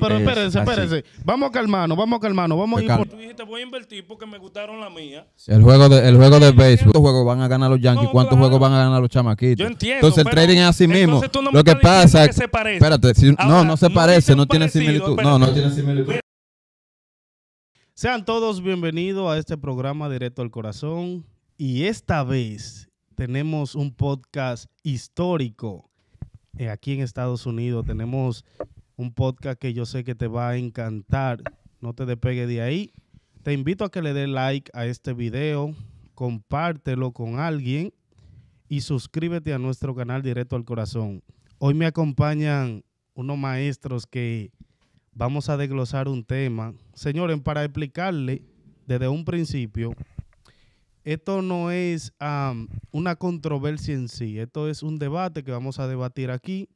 pero espérense, espérense. Vamos a calmarnos, vamos a calmarnos, vamos pues voy a invertir porque me gustaron la mía. El juego de, el juego de béisbol. ¿Cuántos juegos van a ganar los Yankees? ¿Cuántos juegos van a ganar los chamaquitos? Yo entiendo. Entonces el trading es así mismo. Lo que pasa es... Espérate, no, no se parece, no tiene similitud. No, no tiene similitud. Sean todos bienvenidos a este programa Directo al Corazón. Y esta vez tenemos un podcast histórico. Eh, aquí en Estados Unidos tenemos un podcast que yo sé que te va a encantar. No te despegues de ahí. Te invito a que le des like a este video, compártelo con alguien y suscríbete a nuestro canal Directo al Corazón. Hoy me acompañan unos maestros que vamos a desglosar un tema. Señores, para explicarle desde un principio, esto no es una controversia en sí, esto es un debate que vamos a debatir aquí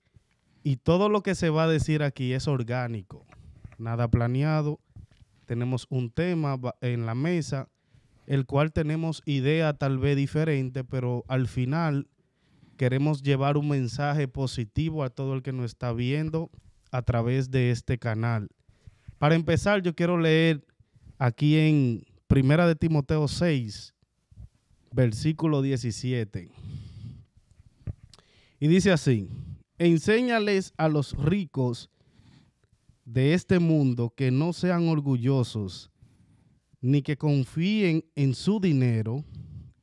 y todo lo que se va a decir aquí es orgánico, nada planeado. Tenemos un tema en la mesa, el cual tenemos idea tal vez diferente, pero al final queremos llevar un mensaje positivo a todo el que nos está viendo a través de este canal. Para empezar, yo quiero leer aquí en Primera de Timoteo 6, versículo 17. Y dice así, enséñales a los ricos de este mundo que no sean orgullosos, ni que confíen en su dinero,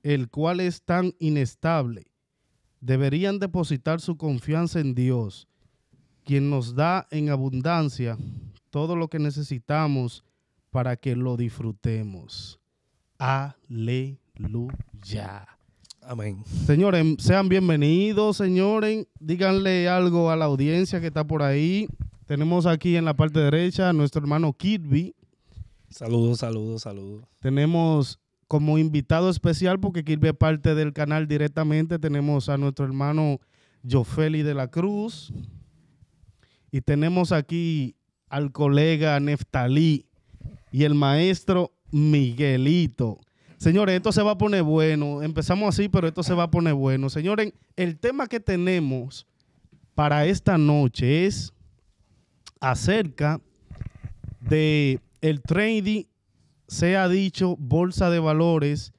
el cual es tan inestable. Deberían depositar su confianza en Dios, quien nos da en abundancia todo lo que necesitamos para que lo disfrutemos. Aleluya. Amén. Señores, em, sean bienvenidos, señores. Díganle algo a la audiencia que está por ahí. Tenemos aquí en la parte derecha a nuestro hermano Kirby. Saludos, saludos, saludos. Tenemos como invitado especial, porque Kirby es parte del canal directamente, tenemos a nuestro hermano Yofeli de la Cruz. Y tenemos aquí al colega Neftalí y el maestro Miguelito. Señores, esto se va a poner bueno. Empezamos así, pero esto se va a poner bueno. Señores, el tema que tenemos para esta noche es acerca de el trading, se ha dicho bolsa de valores,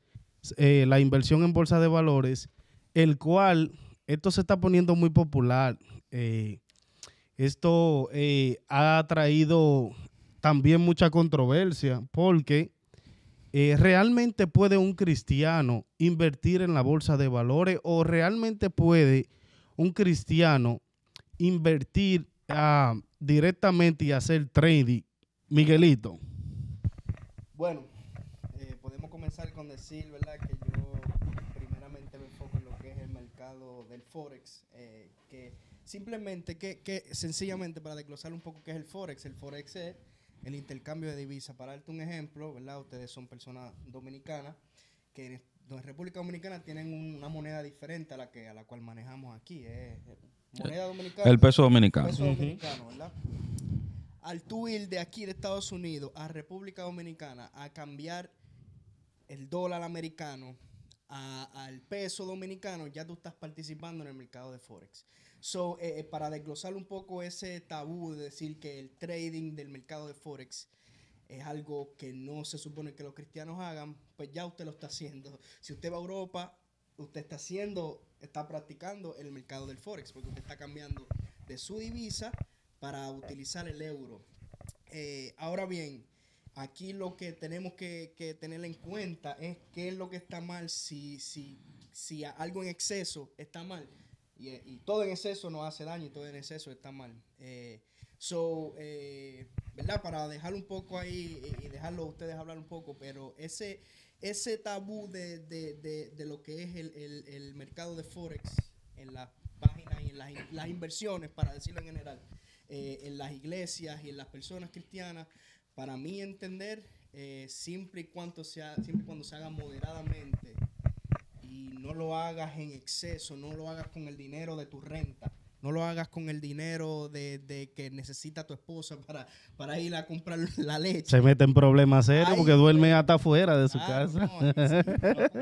eh, la inversión en bolsa de valores, el cual esto se está poniendo muy popular. Eh, esto eh, ha traído también mucha controversia porque eh, ¿realmente puede un cristiano invertir en la bolsa de valores o realmente puede un cristiano invertir ah, directamente y hacer trading? Miguelito. Bueno, eh, podemos comenzar con decir, ¿verdad? Que yo primeramente me enfoco en lo que es el mercado del Forex, eh, que simplemente, que, sencillamente para desglosar un poco qué es el Forex, el Forex es el intercambio de divisas. Para darte un ejemplo, ¿verdad? Ustedes son personas dominicanas que en, República Dominicana tienen una moneda diferente a la que a la cual manejamos aquí. Eh, eh, moneda dominicana. El peso dominicano. Al tú ir de aquí de Estados Unidos a República Dominicana a cambiar el dólar americano al peso dominicano, ya tú estás participando en el mercado de Forex. So, eh, eh, para desglosar un poco ese tabú de decir que el trading del mercado de Forex es algo que no se supone que los cristianos hagan, pues ya usted lo está haciendo. Si usted va a Europa, usted está haciendo, está practicando el mercado del Forex, porque usted está cambiando de su divisa para utilizar el euro. Eh, ahora bien, aquí lo que tenemos que, tener en cuenta es qué es lo que está mal, si, si, si algo en exceso está mal. Eh, y, todo en exceso no hace daño y todo en exceso está mal. Eh, so, eh, ¿verdad? Para dejarlo un poco ahí y dejarlo a ustedes hablar un poco, pero ese, ese tabú de, lo que es el, mercado de Forex en las páginas y en las, inversiones, para decirlo en general, en las iglesias y en las personas cristianas, para mí entender, siempre, y cuando sea, siempre y cuando se haga moderadamente, no lo hagas en exceso, no lo hagas con el dinero de tu renta. No lo hagas con el dinero de, que necesita tu esposa para, ir a comprar la leche. Se mete en problemas serios porque duerme hasta afuera de su ah, casa.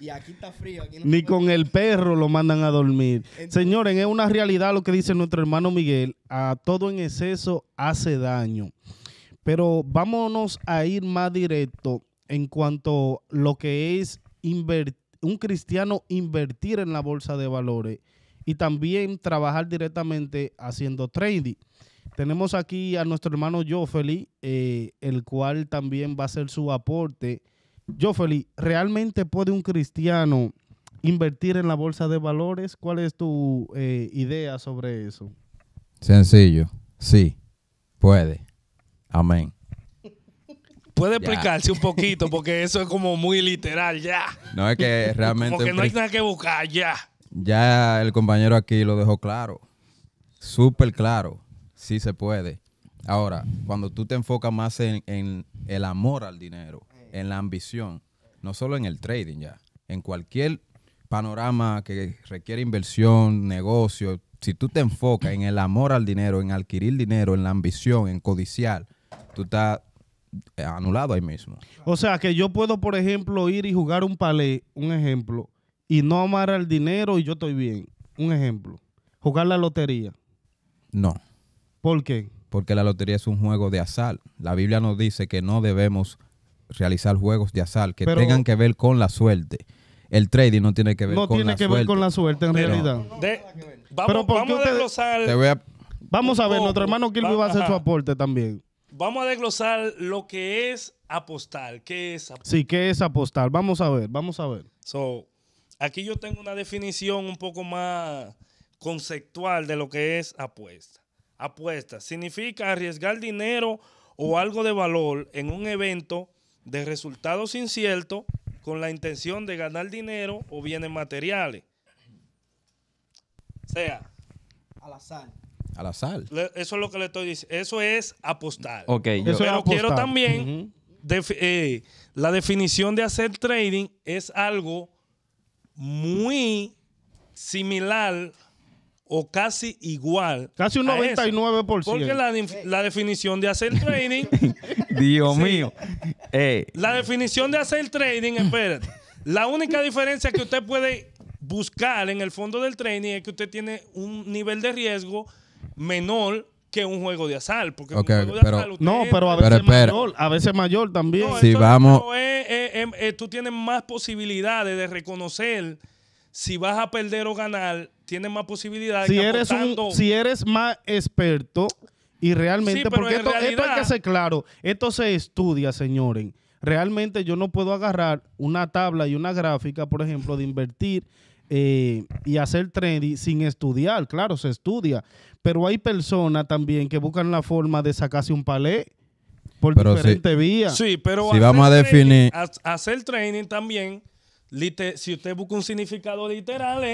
y aquí está frío. Ni con el perro lo mandan a dormir. Señores, es una realidad lo que dice nuestro hermano Miguel. A todo en exceso hace daño. Pero vámonos a ir más directo en cuanto a lo que es un cristiano invertir en la bolsa de valores y también trabajar directamente haciendo trading. Tenemos aquí a nuestro hermano Joffeli, eh, el cual también va a hacer su aporte. Joffeli, ¿realmente puede un cristiano invertir en la bolsa de valores? ¿Cuál es tu eh, idea sobre eso? Sencillo, sí, puede. Amén. Puede explicarse un poquito, porque eso es como muy literal, ya. No, es que realmente. Porque no hay nada que buscar, ya. Ya el compañero aquí lo dejó claro. Súper claro. Sí se puede. Ahora, cuando tú te enfocas más en, en, el amor al dinero, en la ambición, no solo en el trading ya, en cualquier panorama que requiere inversión, negocio, si tú te enfocas en el amor al dinero, en adquirir dinero, en la ambición, en codiciar, tú estás anulado ahí mismo. O sea, que yo puedo, por ejemplo, ir y jugar un palé, un ejemplo, y no amar al dinero y yo estoy bien. Un ejemplo. Jugar la lotería. No. ¿Por qué? Porque la lotería es un juego de azar. La Biblia nos dice que no debemos realizar juegos de azar que tengan que ver con la suerte. El trading no tiene que ver con la suerte. No tiene que ver con la suerte en realidad. vamos, a vamos a ver, nuestro hermano Kirby va a hacer su aporte también. Vamos a desglosar lo que es apostar. ¿Qué es apostar? Sí, ¿qué es apostar? Vamos a ver, vamos a ver. So, aquí yo tengo una definición un poco más conceptual de lo que es apuesta. Apuesta significa arriesgar dinero o algo de valor en un evento de resultados inciertos con la intención de ganar dinero o bienes materiales. O sea, la azar a la sal eso es lo que le estoy diciendo. Eso es apostar. Ok, Pero quiero también. Eh, la definición de hacer trading es algo muy similar o casi igual. Casi un 99%. porque la, definición de hacer trading. Dios mío. Eh. La definición de hacer trading, espérate. La única diferencia que usted puede buscar en el fondo del trading es que usted tiene un nivel de riesgo menor que un juego de azar. Porque un juego de No, pero a veces mayor, también. si vamos... Eh, eh, em, eh, tú tienes más posibilidades de reconocer si vas a perder o ganar, tienes más posibilidades. Si, eres, si eres más experto y realmente, porque esto, hay que hacer claro, esto se estudia, señores. Realmente yo no puedo agarrar una tabla y una gráfica, por ejemplo, de invertir eh, y hacer trading sin estudiar. Claro, se estudia, pero hay personas también que buscan la forma de sacarse un palé por pero vía. Sí, pero si vamos a definir... hacer training también, si usted busca un significado literal,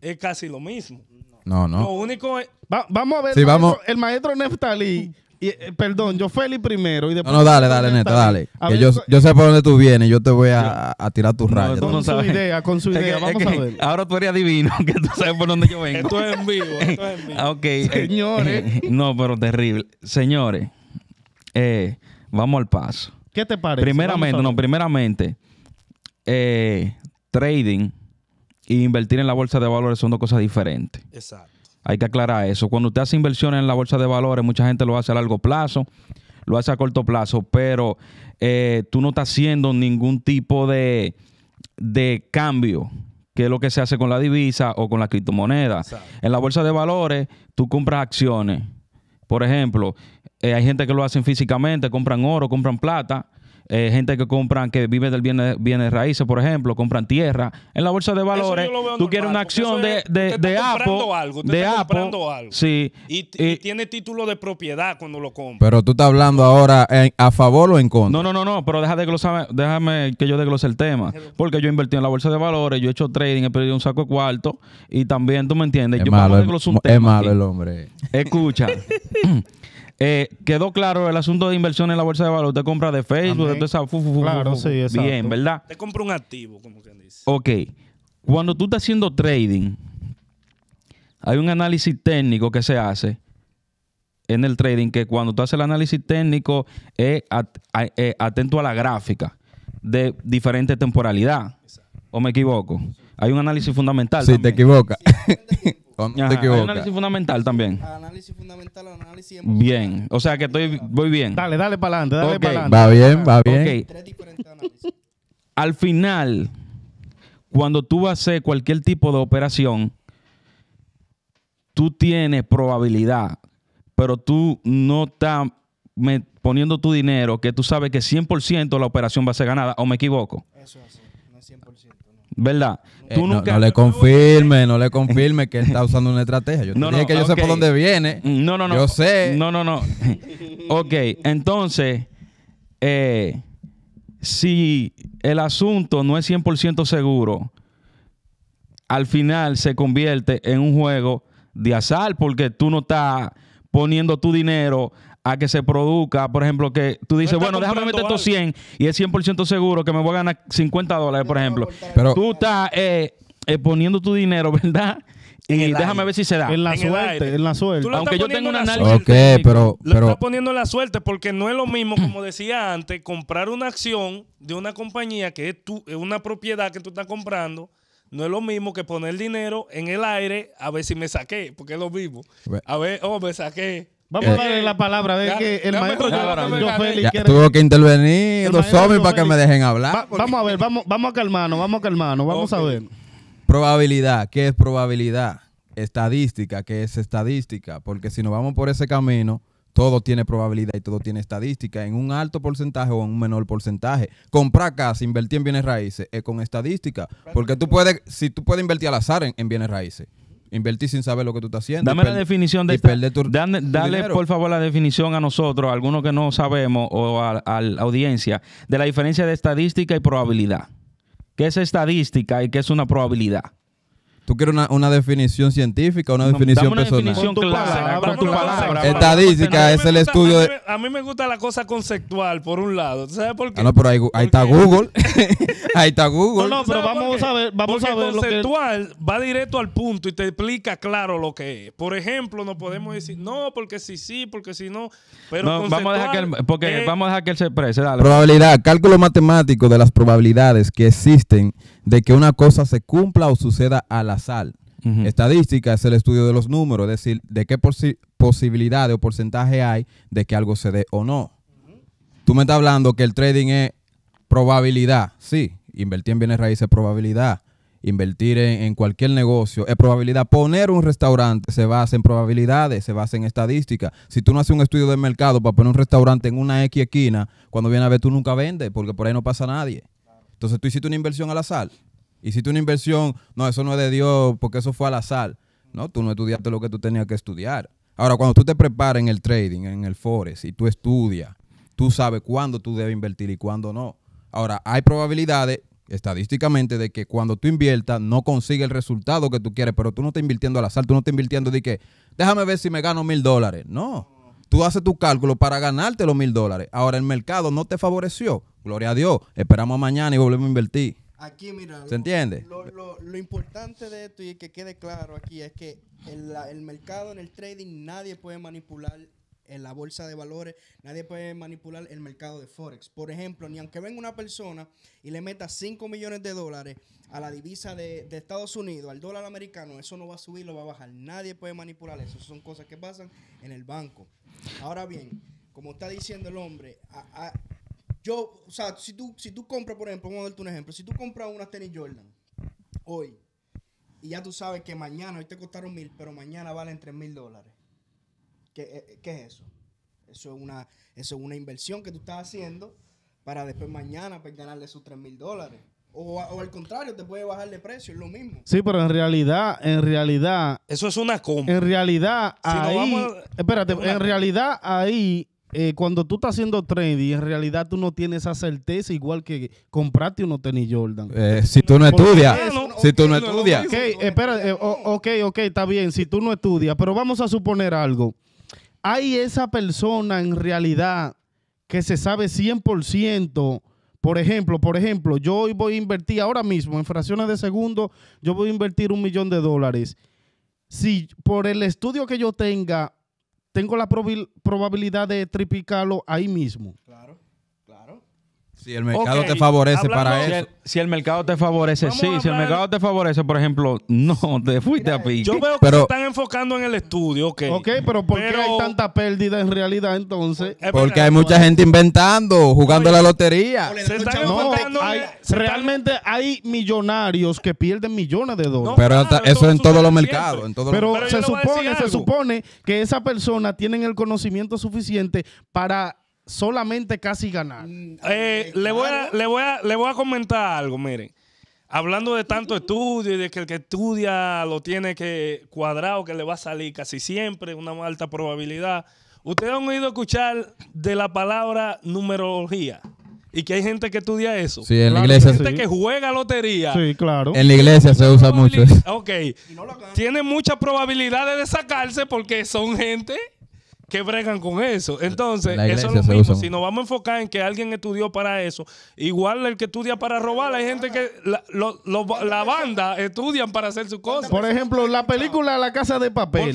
es, casi lo mismo. No, no. Lo único es... vamos a ver, el maestro Neftali... Y, eh, perdón, yo Feli primero y después. No, no, dale, dale, neta, dale. yo, sé por dónde tú vienes, yo te voy a, tirar tus no, Con no su idea, con su idea, vamos a ver. Ahora tú eres divino, que tú sabes por dónde yo vengo. esto es en vivo, ah, ok. Eh. Señores. no, pero terrible. Señores, eh, vamos al paso. ¿Qué te parece? Primeramente, no, primeramente, trading e invertir en la bolsa de valores son dos cosas diferentes. Exacto. Hay que aclarar eso. Cuando usted hace inversiones en la bolsa de valores, mucha gente lo hace a largo plazo, lo hace a corto plazo, pero eh, tú no estás haciendo ningún tipo de, cambio que es lo que se hace con la divisa o con la criptomoneda. En la bolsa de valores, tú compras acciones. Por ejemplo, eh, hay gente que lo hacen físicamente, compran oro, compran plata eh, gente que compran, que vive del bienes, de raíces, por ejemplo, compran tierra. En la bolsa de valores, tú quieres una acción de, de, de Apple. Algo, de Apple, Sí. Y, tiene título de propiedad cuando lo compra. Pero tú estás hablando ahora eh, a favor o en contra. No, no, no, no, pero déjame que yo desglose el tema. Porque yo invertí en la bolsa de valores, yo he hecho trading, he perdido un saco de cuarto y también, tú me entiendes, es yo malo, es, malo el hombre. Escucha. Eh, quedó claro el asunto de inversión en la bolsa de valores. Usted compra de Facebook, de toda esa claro, sí, exacto. Bien, ¿verdad? Te compra un activo, como quien dice. Ok. Cuando tú estás haciendo trading, hay un análisis técnico que se hace en el trading que cuando tú haces el análisis técnico es atento a la gráfica de diferente temporalidad. ¿O me equivoco? Hay un análisis fundamental. Si sí, te equivocas. Hay te equivocas. Hay análisis fundamental también. Análisis fundamental, análisis emocional. Bien, o sea que estoy, voy bien. Dale, dale para adelante, dale para adelante. Va bien, va bien. Tres diferentes análisis. Al final, cuando tú vas a hacer cualquier tipo de operación, tú tienes probabilidad, pero tú no estás poniendo tu dinero que tú sabes que 100% la operación va a ser ganada, o me equivoco. Eso es así. ¿Verdad? Eh, no, le confirme, no le confirme que está usando una estrategia. Yo no, que yo sé por dónde viene. No, no, no. Yo sé. No, no, no. ok, entonces, eh, si el asunto no es 100% seguro, al final se convierte en un juego de azar porque tú no estás poniendo tu dinero a que se produzca, por ejemplo, que tú dices, bueno, déjame meter estos 100 y es 100% seguro que me voy a ganar 50 dólares, por ejemplo. Pero, tú estás eh, eh, poniendo tu dinero, ¿verdad? Y déjame ver si se da. En la suerte, en la suerte. Aunque yo tengo una análisis. Ok, pero, Lo poniendo la suerte porque no es lo mismo, como decía antes, comprar una acción de una compañía que es, tu, es una propiedad que tú estás comprando. No es lo mismo que poner dinero en el aire a ver si me saqué, porque es lo mismo. A ver, oh, me saqué. Vamos eh, a darle la palabra, a que el maestro tuvo que intervenir los hombres para que me dejen hablar. vamos a ver, vamos, vamos a calmarnos, vamos a calmarnos, vamos a ver. Probabilidad, ¿qué es probabilidad? Estadística, ¿qué es estadística? Porque si nos vamos por ese camino, todo tiene probabilidad y todo tiene estadística en un alto porcentaje o en un menor porcentaje. Comprar casa, invertir en bienes raíces es con estadística, porque tú puedes, si tú puedes invertir al azar en bienes raíces, Invertir sin saber lo que tú estás haciendo. Dame la definición de esta, Dale, por favor, la definición a nosotros, a algunos que no sabemos o a la audiencia, de la diferencia de estadística y probabilidad. ¿Qué es estadística y qué es una probabilidad? ¿Tú quieres una, una definición científica o una definición dame una personal? Definición clara, Estadística es el estudio de... A mí, me, gusta la cosa conceptual, por un lado. sabes por qué? Ah, no, pero ahí, está Google. ahí está Google. No, no, pero vamos a ver, vamos a conceptual va directo al punto y te explica claro lo que es. Por ejemplo, no podemos decir, no, porque si sí, porque si no. Pero no, vamos a dejar que él, porque vamos a dejar que él se prese. Dale. Probabilidad, cálculo matemático de las probabilidades que existen de que una cosa se cumpla o suceda a la sal. Estadística es el estudio de los números, es decir, de qué posibilidades o porcentaje hay de que algo se dé o no. Tú me estás hablando que el trading es probabilidad, sí, invertir en bienes raíces es probabilidad, invertir en, cualquier negocio es probabilidad, poner un restaurante se basa en probabilidades, se basa en estadística. Si tú no haces un estudio de mercado para poner un restaurante en una X esquina, cuando viene a ver tú nunca vendes porque por ahí no pasa nadie. Entonces tú hiciste una inversión a al azar. Hiciste una inversión, no, eso no es de Dios porque eso fue a la sal, No, tú no estudiaste lo que tú tenías que estudiar. Ahora, cuando tú te preparas en el trading, en el forex, y tú estudias, tú sabes cuándo tú debes invertir y cuándo no. Ahora, hay probabilidades estadísticamente de que cuando tú inviertas no consigues el resultado que tú quieres, pero tú no estás invirtiendo a la sal, tú no estás invirtiendo de que déjame ver si me gano mil dólares. No, tú haces tu cálculo para ganarte los mil dólares. Ahora el mercado no te favoreció. Gloria a Dios. Esperamos mañana y volvemos a invertir. Aquí, mira. ¿Se entiende? Lo, importante de esto y que quede claro aquí es que el, el mercado en el trading nadie puede manipular en la bolsa de valores, nadie puede manipular el mercado de Forex. Por ejemplo, ni aunque venga una persona y le meta 5 millones de dólares a la divisa de, Estados Unidos, al dólar americano, eso no va a subir, lo va a bajar. Nadie puede manipular eso. son cosas que pasan en el banco. Ahora bien, como está diciendo el hombre, yo, o sea, si tú, si tú compras, por ejemplo, vamos a darte un ejemplo, si tú compras unas tenis Jordan hoy y ya tú sabes que mañana, hoy te costaron mil, pero mañana valen tres mil dólares, eh, eh, ¿qué es eso? Eso es, una, es una inversión que tú estás haciendo para después mañana pues, ganarle sus tres mil dólares. O, al contrario, te puede bajar de precio, es lo mismo. Sí, pero en realidad, en realidad. Eso es una compra. En realidad, si ahí. Espérate, en realidad, ahí. Eh, cuando tú estás haciendo trading, en realidad tú no tienes esa certeza, igual que compraste uno tenis Jordan. Eh, si tú no estudias. Ah, si tú no estudias. Ok, eh, ok, ok, está bien, si tú no estudias, pero vamos a suponer algo. Hay esa persona en realidad que se sabe 100% por ejemplo, por ejemplo, yo hoy voy a invertir ahora mismo en fracciones de segundo, yo voy a invertir un millón de dólares. Si por el estudio que yo tenga, tengo la probabilidad de triplicarlo ahí mismo. Claro. Si el mercado te favorece para eso. Si el, mercado te favorece, sí. Si el mercado te favorece, por ejemplo, no, te fuiste a pique. Yo veo que están enfocando en el estudio, ok. Ok, pero ¿por qué hay tanta pérdida en realidad entonces? Porque hay mucha gente inventando, jugando la lotería. realmente hay millonarios que pierden millones de dólares. pero eso es eso en todos los mercados. En pero, pero se supone, se supone que esa persona tiene el conocimiento suficiente para solamente casi ganar. Mm, eh, le, eh, voy a, le, voy a, le voy a comentar algo, miren. Hablando de tanto estudio y de que el que estudia lo tiene que cuadrado, que le va a salir casi siempre, una alta probabilidad. Ustedes han oído escuchar de la palabra numerología. Y que hay gente que estudia eso. Sí, en la iglesia. Hay gente que juega lotería. Sí, claro. En la iglesia se usa mucho eso. Ok. Tiene muchas probabilidades de sacarse porque son gente que bregan con eso. Entonces, eso es lo mismo. Si nos vamos a enfocar en que alguien estudió para eso, igual el que estudia para robar, hay gente que la, la banda estudian para hacer su cosas Por ejemplo, la película La Casa de Papel. la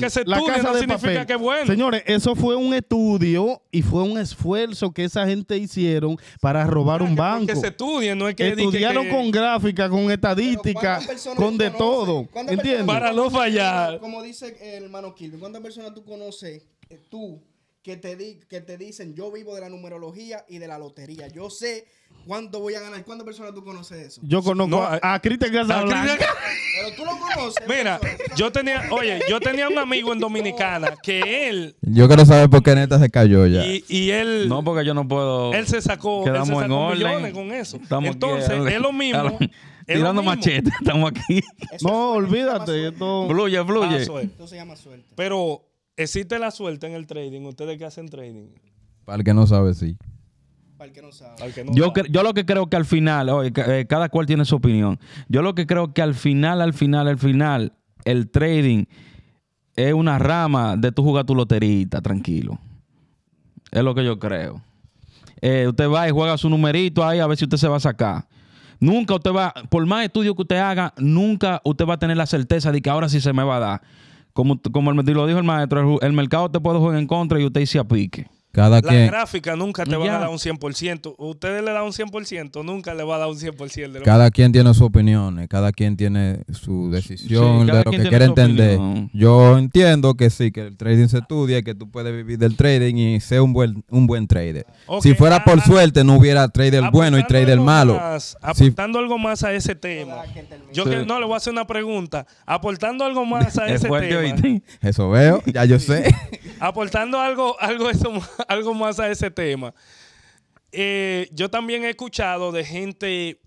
casa de significa papel. bueno. Señores, eso fue un estudio y fue un esfuerzo que esa gente hicieron para robar un banco. Que se estudien, no es que estudiaron con gráfica, con estadística, con de todo. Para no fallar. Como dice el mano ¿cuántas personas tú conoces? tú que te, di, que te dicen, yo vivo de la numerología y de la lotería. Yo sé cuánto voy a ganar. ¿Cuántas personas tú conoces eso? Yo conozco a, eh, a Cristian Pero tú lo conoces. Mira, yo tenía, oye, yo tenía un amigo en Dominicana que él... Yo quiero saber por qué neta se cayó ya. Y, él... No, porque yo no puedo... Él se sacó, Quedamos en con eso. Entonces, es lo mismo... tirando machete, estamos aquí. no, olvídate. Esto... Fluye, fluye. Ah, llama suerte. Pero ¿Existe la suerte en el trading? ¿Ustedes que hacen trading? Para el que no sabe, sí. Para el que no sabe. yo, lo que creo que al final, eh, cada cual tiene su opinión. Yo lo que creo que al final, al final, al final, el trading es una rama de tú jugar tu loterita, tranquilo. Es lo que yo creo. Eh, usted va y juega su numerito ahí a ver si usted se va a sacar. Nunca usted va, por más estudio que usted haga, nunca usted va a tener la certeza de que ahora sí se me va a dar. Como, como lo dijo el maestro, el mercado te puede jugar en contra y usted se apique. Cada la gráfica nunca te mm, va a dar un 100%. Ustedes le dan un 100%, nunca le va a dar un 100%. De cada quien tiene su opiniones, cada quien tiene su decisión de lo que quiere entender. Yo entiendo que sí, que el trading se estudia, y que tú puedes vivir del trading y ser un buen, un buen trader. si fuera por suerte, no hubiera trader bueno y trader malo. aportando algo más a ese tema. Yo no le voy a hacer una pregunta. Aportando algo más a ese tema. Eso veo, ya yo sé. aportando algo, algo eso más algo más a ese tema. Eh, yo también he escuchado de gente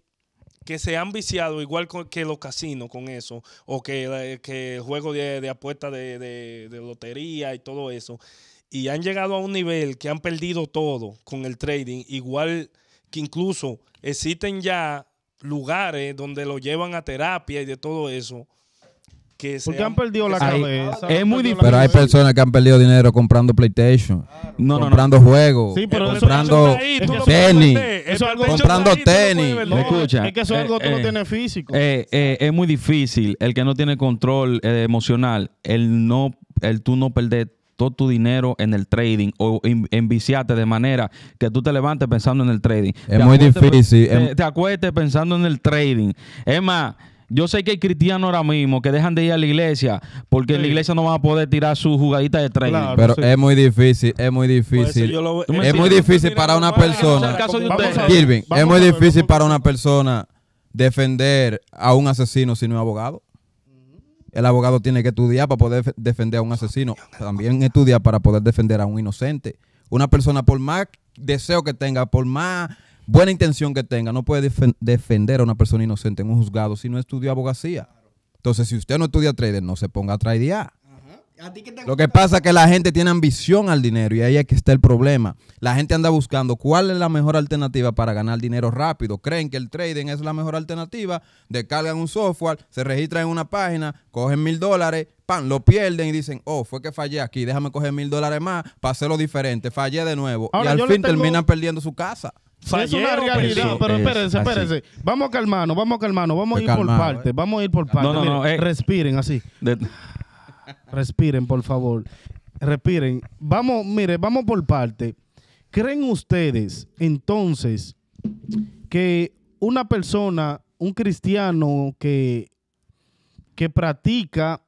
que se han viciado igual que los casinos con eso, o que, el eh, juego de, de de, de, lotería y todo eso, y han llegado a un nivel que han perdido todo con el trading, igual que incluso existen ya lugares donde lo llevan a terapia y de todo eso, que Porque han perdido la cabeza. Es ah, muy Pero hay personas que han perdido dinero comprando PlayStation, no, comprando juegos, comprando tenis, comprando tenis. es que eso es algo que eh, no eh, tiene físico. Eh, es muy difícil el que no tiene control emocional, el no, el tú no perder todo tu dinero en el trading o enviciarte de manera que tú te levantes pensando en el trading. Es muy difícil. Te, em- te pensando en el trading. Es más, yo sé que hay cristianos ahora mismo que dejan de ir a la iglesia porque la iglesia no va a poder tirar su jugadita de trading. pero es muy difícil, es muy difícil. Pues es muy difícil para una persona. es muy difícil para una persona defender a un asesino si no es abogado. El abogado tiene que estudiar para poder defender a un asesino. También estudiar para poder defender a un inocente. Una persona, por más deseo que tenga, por más buena intención que tenga, no puede defender a una persona inocente en un juzgado si no estudió abogacía. Entonces, si usted no estudia trading, no se ponga a tradear. Lo que pasa es que la gente tiene ambición al dinero y ahí es que está el problema. La gente anda buscando cuál es la mejor alternativa para ganar dinero rápido. Creen que el trading es la mejor alternativa, descargan un software, se registran en una página, cogen mil dólares, pan, lo pierden y dicen, oh, fue que fallé aquí, déjame coger mil dólares más para lo diferente, fallé de nuevo. y al fin terminan perdiendo su casa es una realidad, pero espérense, espérense. Vamos a calmarnos, vamos a calmarnos, vamos a ir por partes, eh. vamos a ir por partes. Eh. Respiren así. Respiren, por favor. Respiren. Vamos, mire, vamos por parte. ¿Creen ustedes entonces que una persona, un cristiano que, que practica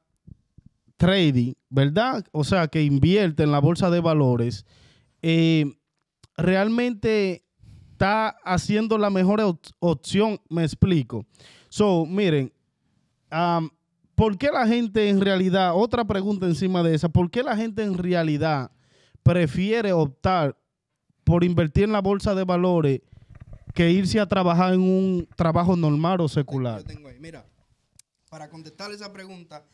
trading, ¿verdad? O sea, que invierte en la bolsa de valores, eh, realmente haciendo la mejor opción. Me explico. So, miren, um, ¿por qué la gente en realidad, otra pregunta encima de esa, ¿por qué la gente en realidad prefiere optar por invertir en la bolsa de valores que irse a trabajar en un trabajo normal o secular? Yo tengo ahí. Mira, para contestar esa pregunta,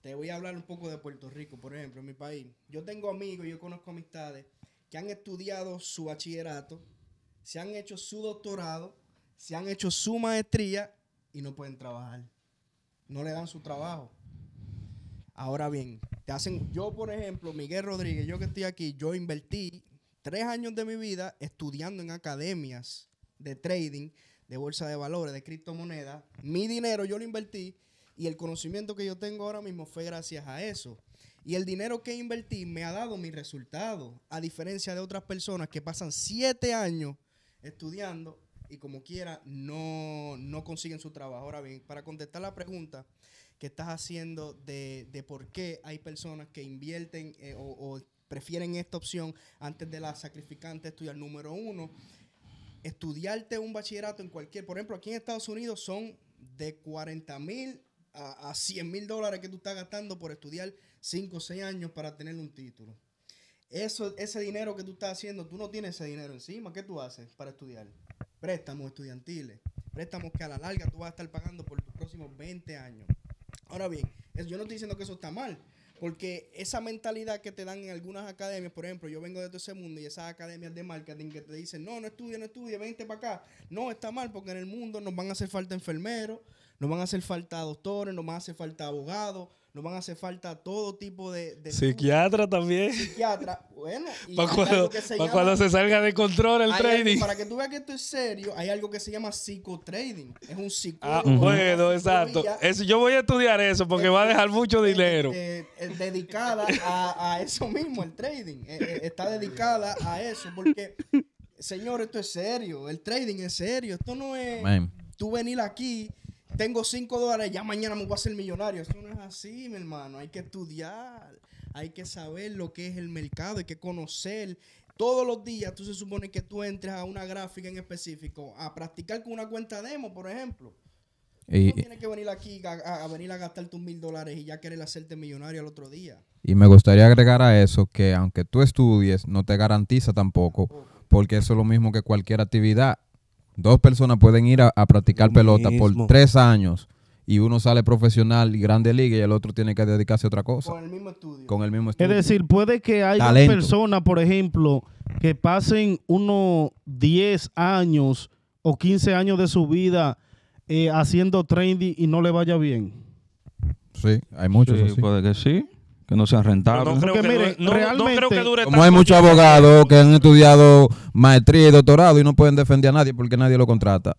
te voy a hablar un poco de Puerto Rico, por ejemplo, mi país. Yo tengo amigos, yo conozco amistades que han estudiado su bachillerato se han hecho su doctorado, se han hecho su maestría y no pueden trabajar. No le dan su trabajo. Ahora bien, te hacen, yo por ejemplo, Miguel Rodríguez, yo que estoy aquí, yo invertí tres años de mi vida estudiando en academias de trading, de bolsa de valores, de criptomonedas. Mi dinero yo lo invertí y el conocimiento que yo tengo ahora mismo fue gracias a eso. Y el dinero que invertí me ha dado mi resultado, a diferencia de otras personas que pasan siete años estudiando y como quiera no, no consiguen su trabajo. Ahora bien, para contestar la pregunta que estás haciendo de, de por qué hay personas que invierten eh, o, prefieren esta opción antes de la sacrificante estudiar número uno, estudiarte un bachillerato en cualquier, por ejemplo, aquí en Estados Unidos son de 40 mil a, a 100 mil dólares que tú estás gastando por estudiar 5 o 6 años para tener un título. Eso, ese dinero que tú estás haciendo, tú no tienes ese dinero encima. ¿Qué tú haces para estudiar? Préstamos estudiantiles. Préstamos que a la larga tú vas a estar pagando por tus próximos 20 años. Ahora bien, yo no estoy diciendo que eso está mal. Porque esa mentalidad que te dan en algunas academias, por ejemplo, yo vengo de todo ese mundo y esas academias de marketing que te dicen, no, no estudie, no estudie, vente para acá. No, está mal porque en el mundo nos van a hacer falta enfermeros, nos van a hacer falta doctores, nos van a hacer falta abogados, nos van a hacer falta todo tipo de... Psiquiatra también. Psiquiatra, bueno. Para cuando, se salga de control el trading. para que tú veas que esto es serio, hay algo que se llama psicotrading. Es un ah, psicólogo. Ah, bueno, exacto. Eso, yo voy a estudiar eso porque va a dejar mucho dinero. Eh, dedicada a, eso mismo, el trading. Eh, eh, está dedicada a eso porque... Señor, esto es serio. El trading es serio. Esto no es... Tú venir aquí tengo 5 dólares, ya mañana me voy a ser millonario. Eso no es así, mi hermano. Hay que estudiar, hay que saber lo que es el mercado, hay que conocer. Todos los días tú se supone que tú entres a una gráfica en específico a practicar con una cuenta demo, por ejemplo. Y, no tienes que venir aquí a, venir a gastar tus mil dólares y ya querer hacerte millonario al otro día. Y me gustaría agregar a eso que aunque tú estudies, no te garantiza tampoco, porque eso es lo mismo que cualquier actividad Dos personas pueden ir a, practicar pelota por tres años y uno sale profesional y grande liga y el otro tiene que dedicarse a otra cosa. Con el mismo estudio. Es decir, puede que haya personas, por ejemplo, que pasen unos 10 años o 15 años de su vida eh, haciendo trendy y no le vaya bien. Sí, hay muchos Puede que sí que no sean rentables. No realmente, Como hay muchos abogados que han estudiado maestría y doctorado y no pueden defender a nadie porque nadie lo contrata.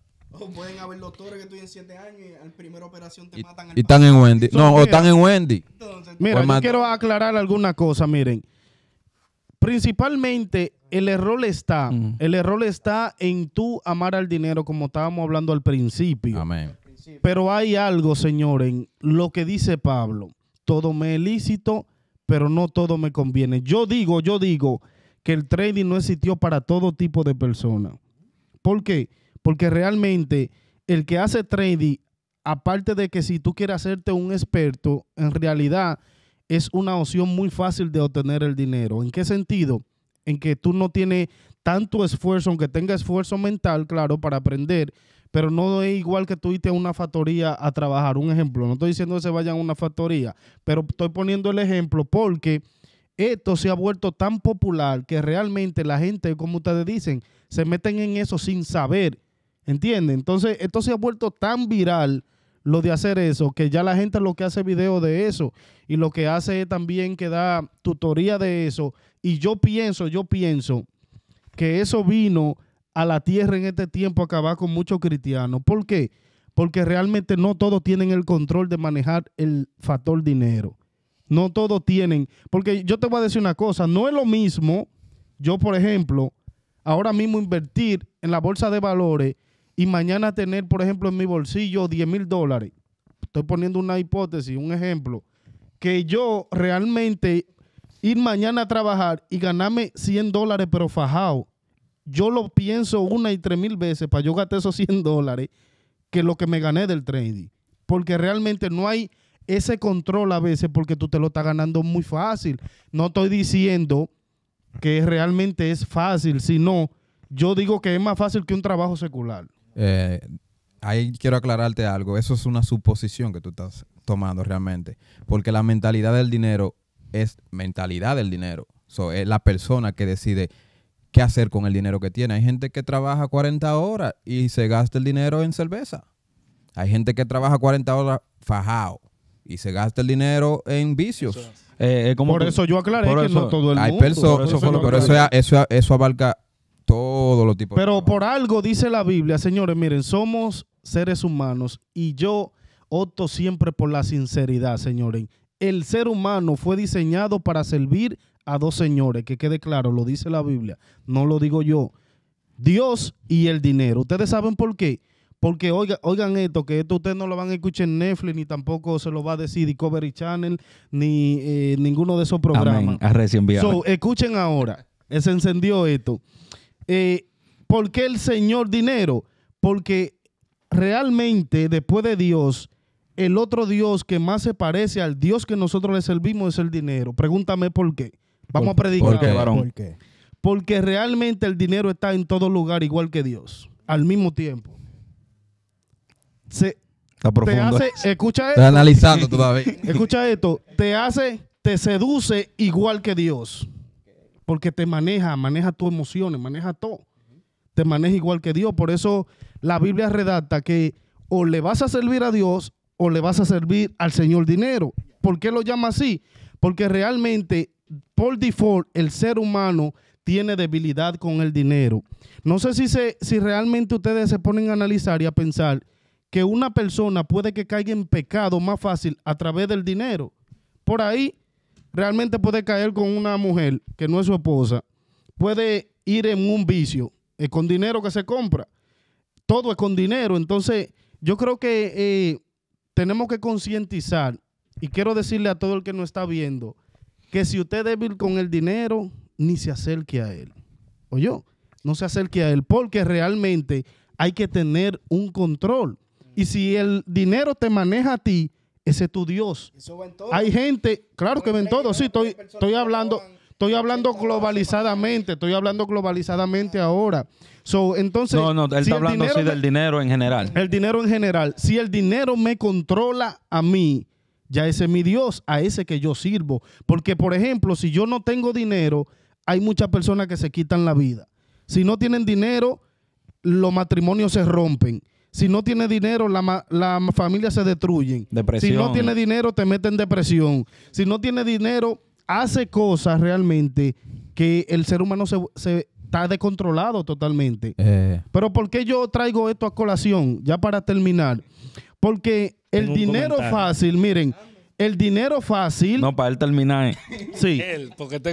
pueden haber doctores que estudian siete años y al primera operación te matan. y están en Wendy. No, o están en Wendy. Mira, pues yo quiero aclarar alguna cosa, miren. Principalmente el error está, el error está en tu amar al dinero como estábamos hablando al principio. Amén. Pero hay algo, señores, lo que dice Pablo todo me es lícito, pero no todo me conviene. Yo digo, yo digo que el trading no existió para todo tipo de personas. ¿Por qué? Porque realmente el que hace trading, aparte de que si tú quieres hacerte un experto, en realidad es una opción muy fácil de obtener el dinero. ¿En qué sentido? En que tú no tienes tanto esfuerzo, aunque tenga esfuerzo mental, claro, para aprender, pero no es igual que tú irte a una factoría a trabajar. Un ejemplo, no estoy diciendo que se vayan a una factoría, pero estoy poniendo el ejemplo porque esto se ha vuelto tan popular que realmente la gente, como ustedes dicen, se meten en eso sin saber. ¿Entienden? Entonces, esto se ha vuelto tan viral lo de hacer eso, que ya la gente lo que hace video de eso y lo que hace también que da tutoría de eso. Y yo pienso, yo pienso que eso vino a la tierra en este tiempo acabar con muchos cristianos. ¿Por qué? Porque realmente no todos tienen el control de manejar el factor dinero. No todos tienen. Porque yo te voy a decir una cosa, no es lo mismo yo, por ejemplo, ahora mismo invertir en la bolsa de valores y mañana tener, por ejemplo, en mi bolsillo 10 mil dólares. Estoy poniendo una hipótesis, un ejemplo. Que yo realmente ir mañana a trabajar y ganarme 100 dólares, pero fajado yo lo pienso una y tres mil veces para yo gastar esos 100 dólares que lo que me gané del trading. Porque realmente no hay ese control a veces porque tú te lo estás ganando muy fácil. No estoy diciendo que realmente es fácil, sino yo digo que es más fácil que un trabajo secular. Eh, ahí quiero aclararte algo. Eso es una suposición que tú estás tomando realmente. Porque la mentalidad del dinero es mentalidad del dinero. es la persona que decide qué hacer con el dinero que tiene. Hay gente que trabaja 40 horas y se gasta el dinero en cerveza. Hay gente que trabaja 40 horas fajado y se gasta el dinero en vicios. Eh, eh, por eso yo aclaré que no todo el mundo. pero eso, eso, eso abarca todos los tipos. Pero por algo dice la Biblia, señores, miren, somos seres humanos y yo opto siempre por la sinceridad, señores. El ser humano fue diseñado para servir a dos señores, que quede claro, lo dice la Biblia, no lo digo yo. Dios y el dinero. ¿Ustedes saben por qué? Porque oiga, oigan esto, que esto ustedes no lo van a escuchar en Netflix, ni tampoco se lo va a decir Discovery Channel, ni eh, ninguno de esos programas. Ah, escuchen ahora, eh, se encendió esto. Eh, ¿Por qué el Señor dinero? Porque realmente después de Dios, el otro Dios que más se parece al Dios que nosotros le servimos es el dinero. Pregúntame por qué. Vamos a predicar, ¿Por qué, varón? Porque realmente el dinero está en todo lugar igual que Dios, al mismo tiempo. Se, Te hace, escucha esto. Está analizando todavía. escucha esto. Te hace, te seduce igual que Dios. Porque te maneja, maneja tus emociones, maneja todo. Te maneja igual que Dios. Por eso la Biblia redacta que o le vas a servir a Dios o le vas a servir al Señor dinero. ¿Por qué lo llama así? Porque realmente por default el ser humano tiene debilidad con el dinero. No sé si, si realmente ustedes se ponen a analizar y a pensar que una persona puede que caiga en pecado más fácil a través del dinero. Por ahí realmente puede caer con una mujer que no es su esposa, puede ir en un vicio con dinero que se compra. Todo es con dinero. Entonces, yo creo que eh, tenemos que concientizar y quiero decirle a todo el que nos está viendo que si usted es débil con el dinero, ni se acerque a él. yo no se acerque a él, porque realmente hay que tener un control. Y si el dinero te maneja a ti, ese es tu Dios. Eso va en todo. Hay gente, claro que ven todo, sí, estoy, estoy hablando. Estoy hablando globalizadamente, estoy hablando globalizadamente ahora. So, entonces, no, no, él está hablando así del dinero en general. El dinero en general. Si el dinero me controla a mí, ya ese es mi Dios, a ese que yo sirvo. Porque, por ejemplo, si yo no tengo dinero, hay muchas personas que se quitan la vida. Si no tienen dinero, los matrimonios se rompen. Si no tiene dinero, la, la familia se destruyen. Si no tiene dinero, te meten depresión. Si no tiene dinero, hace cosas realmente que el ser humano se, está descontrolado totalmente. Eh. Pero ¿por qué yo traigo esto a colación? Ya para terminar. Porque el dinero fácil, miren, el dinero fácil. No, para él terminar. Eh. Sí.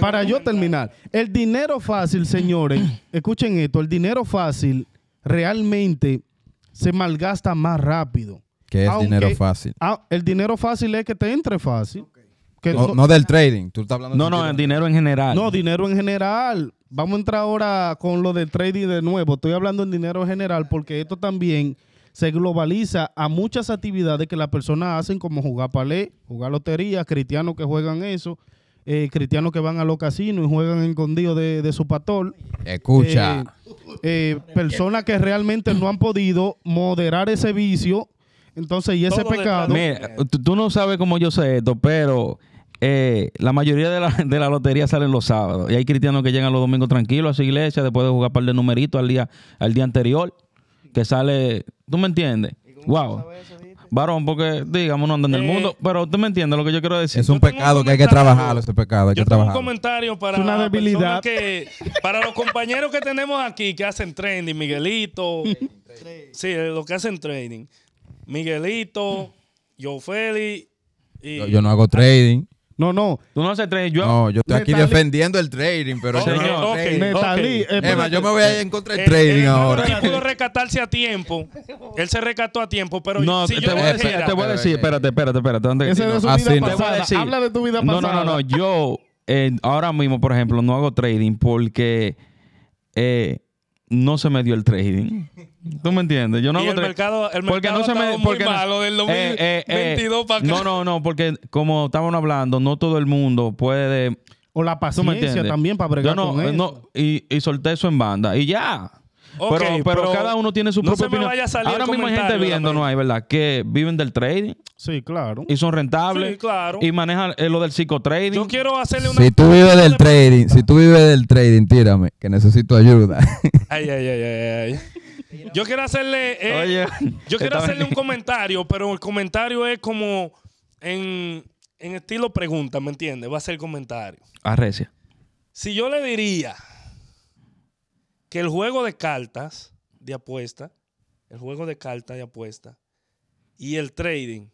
para yo terminar. El dinero fácil, señores, escuchen esto, el dinero fácil realmente se malgasta más rápido. ¿Qué es dinero fácil? Ah, el dinero fácil es que te entre fácil. no, del trading, tú estás hablando No, no, el dinero en general. No, dinero en general. Vamos a entrar ahora con lo del trading de nuevo. Estoy hablando en dinero general porque esto también se globaliza a muchas actividades que las personas hacen, como jugar palé, jugar lotería, cristianos que juegan eso, eh, cristianos que van a los casinos y juegan escondido de, de su pastor. Escucha. Eh, eh, personas que realmente no han podido moderar ese vicio, entonces, y ese pecado. tú, no sabes cómo yo sé esto, pero. la mayoría de la, de la, lotería salen los sábados. Y hay cristianos que llegan los domingos tranquilos a su iglesia después de jugar un par de numeritos al día, al día anterior que sale, ¿tú me entiendes? Guau. Varón, porque digamos no andan en el eh, mundo, pero usted me entiende lo que yo quiero decir. Es un pecado que hay que trabajarlo, ese pecado, hay que trabajar, un comentario para una debilidad. que para los compañeros que tenemos aquí que hacen trading. Miguelito, sí, eh, lo que hacen trading. Miguelito, mm. yo Feli y yo no hago trading. No, no. Tú no haces trading. Yo, no, yo estoy aquí defendiendo el trading, pero yo no, eh, yo me voy a ir en contra del eh, eh, trading ahora. Él pudo rescatarse a tiempo. Él se rescató a tiempo, pero no, si te, yo voy, te voy a decir, espérate, espérate, espérate. ¿dónde? Ese no, ah, Decir, Habla de tu vida pasada. No, no, no, no. Yo ahora mismo, por ejemplo, no hago trading porque no se me dio el trading. Tú me entiendes. Yo no el mercado, el porque mercado no se me, porque muy del 2022 eh, eh, eh, para No, no, no, porque como estábamos hablando, no todo el mundo puede. O la paciencia también para bregar no, no, Y, y solté eso en banda. Y ya. pero, cada uno tiene su no propia opinión. Ahora mismo hay gente viendo No hay ¿verdad? Que viven del trading. Sí, claro. Y son rentables. Sí, claro. Y manejan lo del psicotrading. Yo quiero hacerle una. Si tú vives del trading, si tú vives del trading, tírame, que necesito ayuda. ay, ay, ay, ay. ay. Yo quiero hacerle. Eh, yo quiero un comentario, pero el comentario es como en, en estilo pregunta, ¿me entiendes? Va a ser comentario. Arrecia. Si yo le diría que el juego de cartas de apuesta, el juego de cartas de apuesta y el trading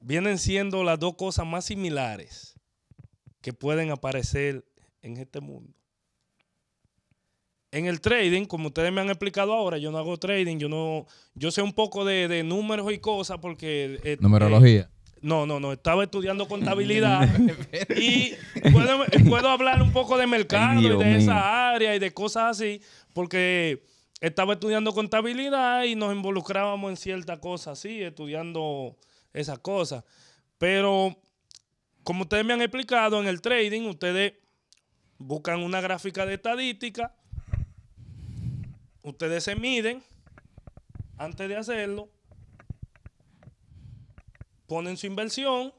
vienen siendo las dos cosas más similares que pueden aparecer en este mundo en el trading, como ustedes me han explicado ahora, yo no hago trading, yo no, yo sé un poco de, números y cosas porque... Eh, eh, Numerología. no, no, no, estaba estudiando contabilidad y puedo, hablar un poco de mercado y de esa área y de cosas así, porque estaba estudiando contabilidad y nos involucrábamos en ciertas cosas así, estudiando esas cosas. Pero como ustedes me han explicado en el trading, ustedes buscan una gráfica de estadística ustedes se miden antes de hacerlo, ponen su inversión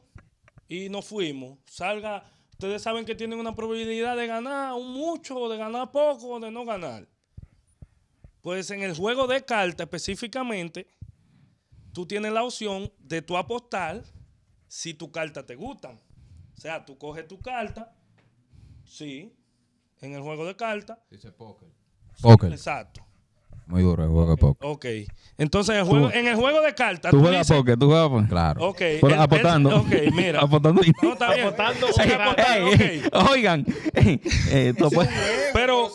y nos fuimos. Salga, ustedes saben que tienen una probabilidad de ganar mucho, de ganar poco o de no ganar. Pues en el juego de carta específicamente, tú tienes la opción de tu apostar si tu carta te gusta. O sea, tú coges tu carta, sí, en el juego de cartas. Dice póker. Póker. Exacto. Muy duro el juego de póker. Ok. Entonces, en el juego, en el juego de cartas. Tú, juegas tú juegas póker. Claro. Ok. Pero apostando. ok, mira. Apostando. No, está bien. Apostando, Oigan. eh, tú puedes Pero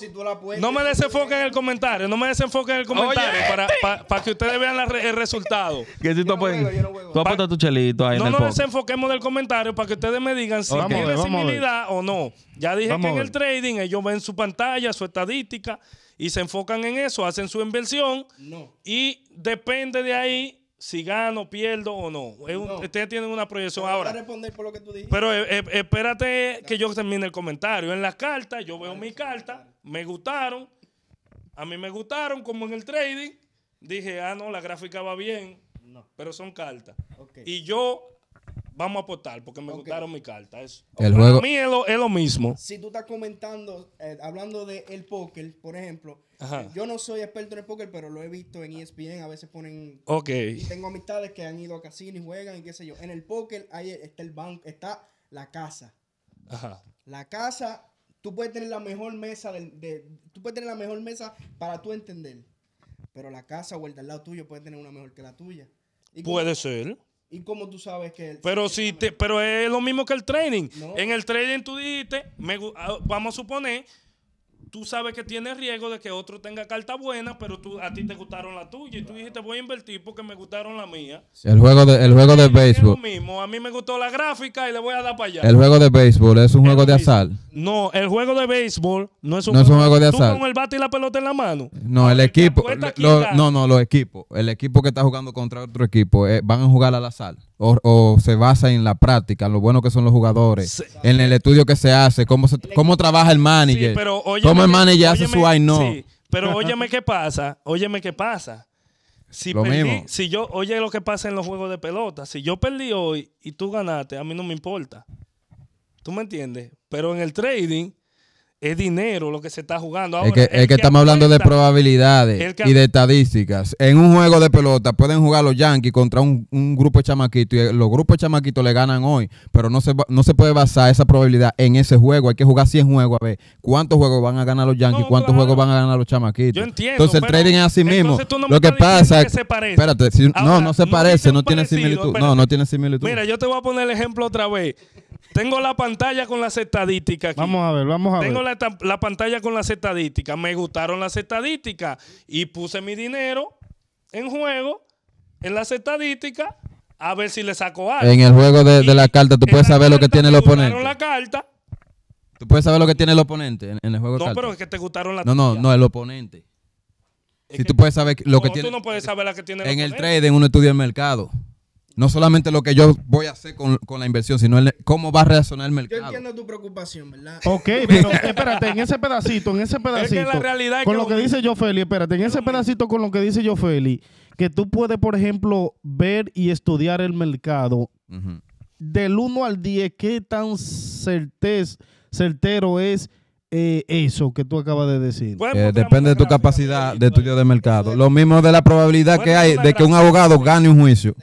no me desenfoquen en el comentario, no me desenfoquen en el comentario Oye, para, este. para que ustedes vean el resultado. que si tú apuestas. Tú apuestas tu chelito ahí en No nos desenfoquemos del comentario para que ustedes me digan si hay tiene o no. Ya dije que en el trading ellos ven su pantalla, su estadística y se enfocan en eso, hacen su inversión y depende de ahí si gano, pierdo o no. Ustedes tienen una proyección ahora. Pero eh, eh, espérate que yo termine el comentario. En las cartas, yo veo mis cartas, me gustaron. A mí me gustaron, como en el trading. Dije, ah, no, la gráfica va bien. Pero son cartas. Y yo vamos a apostar porque me gustaron mi carta El juego. mí es lo, mismo. Si tú estás comentando, eh, hablando del el póker, por ejemplo, eh, yo no soy experto en el póker, pero lo he visto en ESPN, a veces ponen... Ok. tengo amistades que han ido a casino y juegan y qué sé yo. En el póker ahí está el banco, está la casa. La casa, tú puedes tener la mejor mesa, de, tú puedes tener la mejor mesa para tú entender. Pero la casa o el del lado tuyo puede tener una mejor que la tuya. puede ser. ¿Y cómo tú sabes que Pero si pero es lo mismo que el training. En el training tú dijiste, me, ah, vamos a suponer tú sabes que tienes riesgo de que otro tenga carta buena, pero tú, a ti te gustaron la tuya y tú dijiste voy a invertir porque me gustaron la mía. El juego de, el juego de béisbol. mismo, a mí me gustó la gráfica y le voy a dar para allá. El juego de béisbol es un juego de azar. No, el juego de béisbol no es un, juego, de azar. Tú con el bate y la pelota en la mano. No, el equipo, no, no, los equipos, el equipo que está jugando contra otro equipo eh, van a jugar al azar o, se basa en la práctica, lo bueno que son los jugadores, en el estudio que se hace, cómo, se, cómo trabaja el manager, sí, pero óyeme, cómo el manager hace su ay no. pero óyeme qué pasa, óyeme qué pasa. Si lo perdí, mismo. si yo, oye lo que pasa en los juegos de pelota, si yo perdí hoy y tú ganaste, a mí no me importa. ¿Tú me entiendes? Pero en el trading, es dinero lo que se está jugando. Ahora, es que, estamos hablando de probabilidades y de estadísticas. En un juego de pelota pueden jugar los Yankees contra un, grupo de chamaquitos y los grupos de chamaquitos le ganan hoy, pero no se, no se puede basar esa probabilidad en ese juego. Hay que jugar 100 juegos a ver cuántos juegos van a ganar los Yankees, cuántos juegos van a ganar los chamaquitos. Yo entiendo. Entonces el trading es así mismo. lo que pasa es que se parece. no, no se parece, no, tiene similitud. No, no tiene similitud. Mira, yo te voy a poner el ejemplo otra vez. Tengo la pantalla con las estadísticas. Vamos a ver, vamos a ver la, pantalla con las estadísticas. Me gustaron las estadísticas y puse mi dinero en juego, en las estadísticas, a ver si le saco algo. En el juego de, la carta, tú puedes saber lo que tiene el oponente. la carta. Tú puedes saber lo que tiene el oponente en, el juego de No, pero es que te gustaron las No, no, no, el oponente. si tú puedes saber lo que tiene. no puedes saber que tiene En el trading uno estudia el mercado. No solamente lo que yo voy a hacer con, la inversión, sino cómo va a reaccionar el mercado. Yo entiendo tu preocupación, ¿verdad? Ok, pero espérate, en ese pedacito, en ese pedacito. la realidad con lo que dice yo, Feli, espérate, en ese pedacito con lo que dice yo, Feli, que tú puedes, por ejemplo, ver y estudiar el mercado. Del 1 al 10, ¿qué tan certero es eh, eso que tú acabas de decir. Eh, depende de tu capacidad de estudio de mercado. Lo mismo de la probabilidad que hay de que un abogado gane un juicio.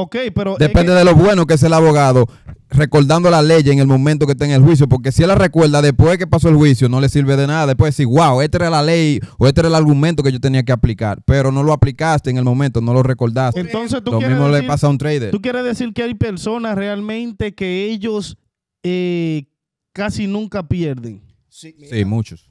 Ok, pero. Depende de lo bueno que es el abogado recordando la ley en el momento que esté en el juicio, porque si él la recuerda después que pasó el juicio, no le sirve de nada. Después decir, wow, esta era la ley o este era el argumento que yo tenía que aplicar, pero no lo aplicaste en el momento, no lo recordaste. Entonces tú lo mismo le pasa a un trader. Tú quieres decir que hay personas realmente que ellos eh, casi nunca pierden. Sí, muchos.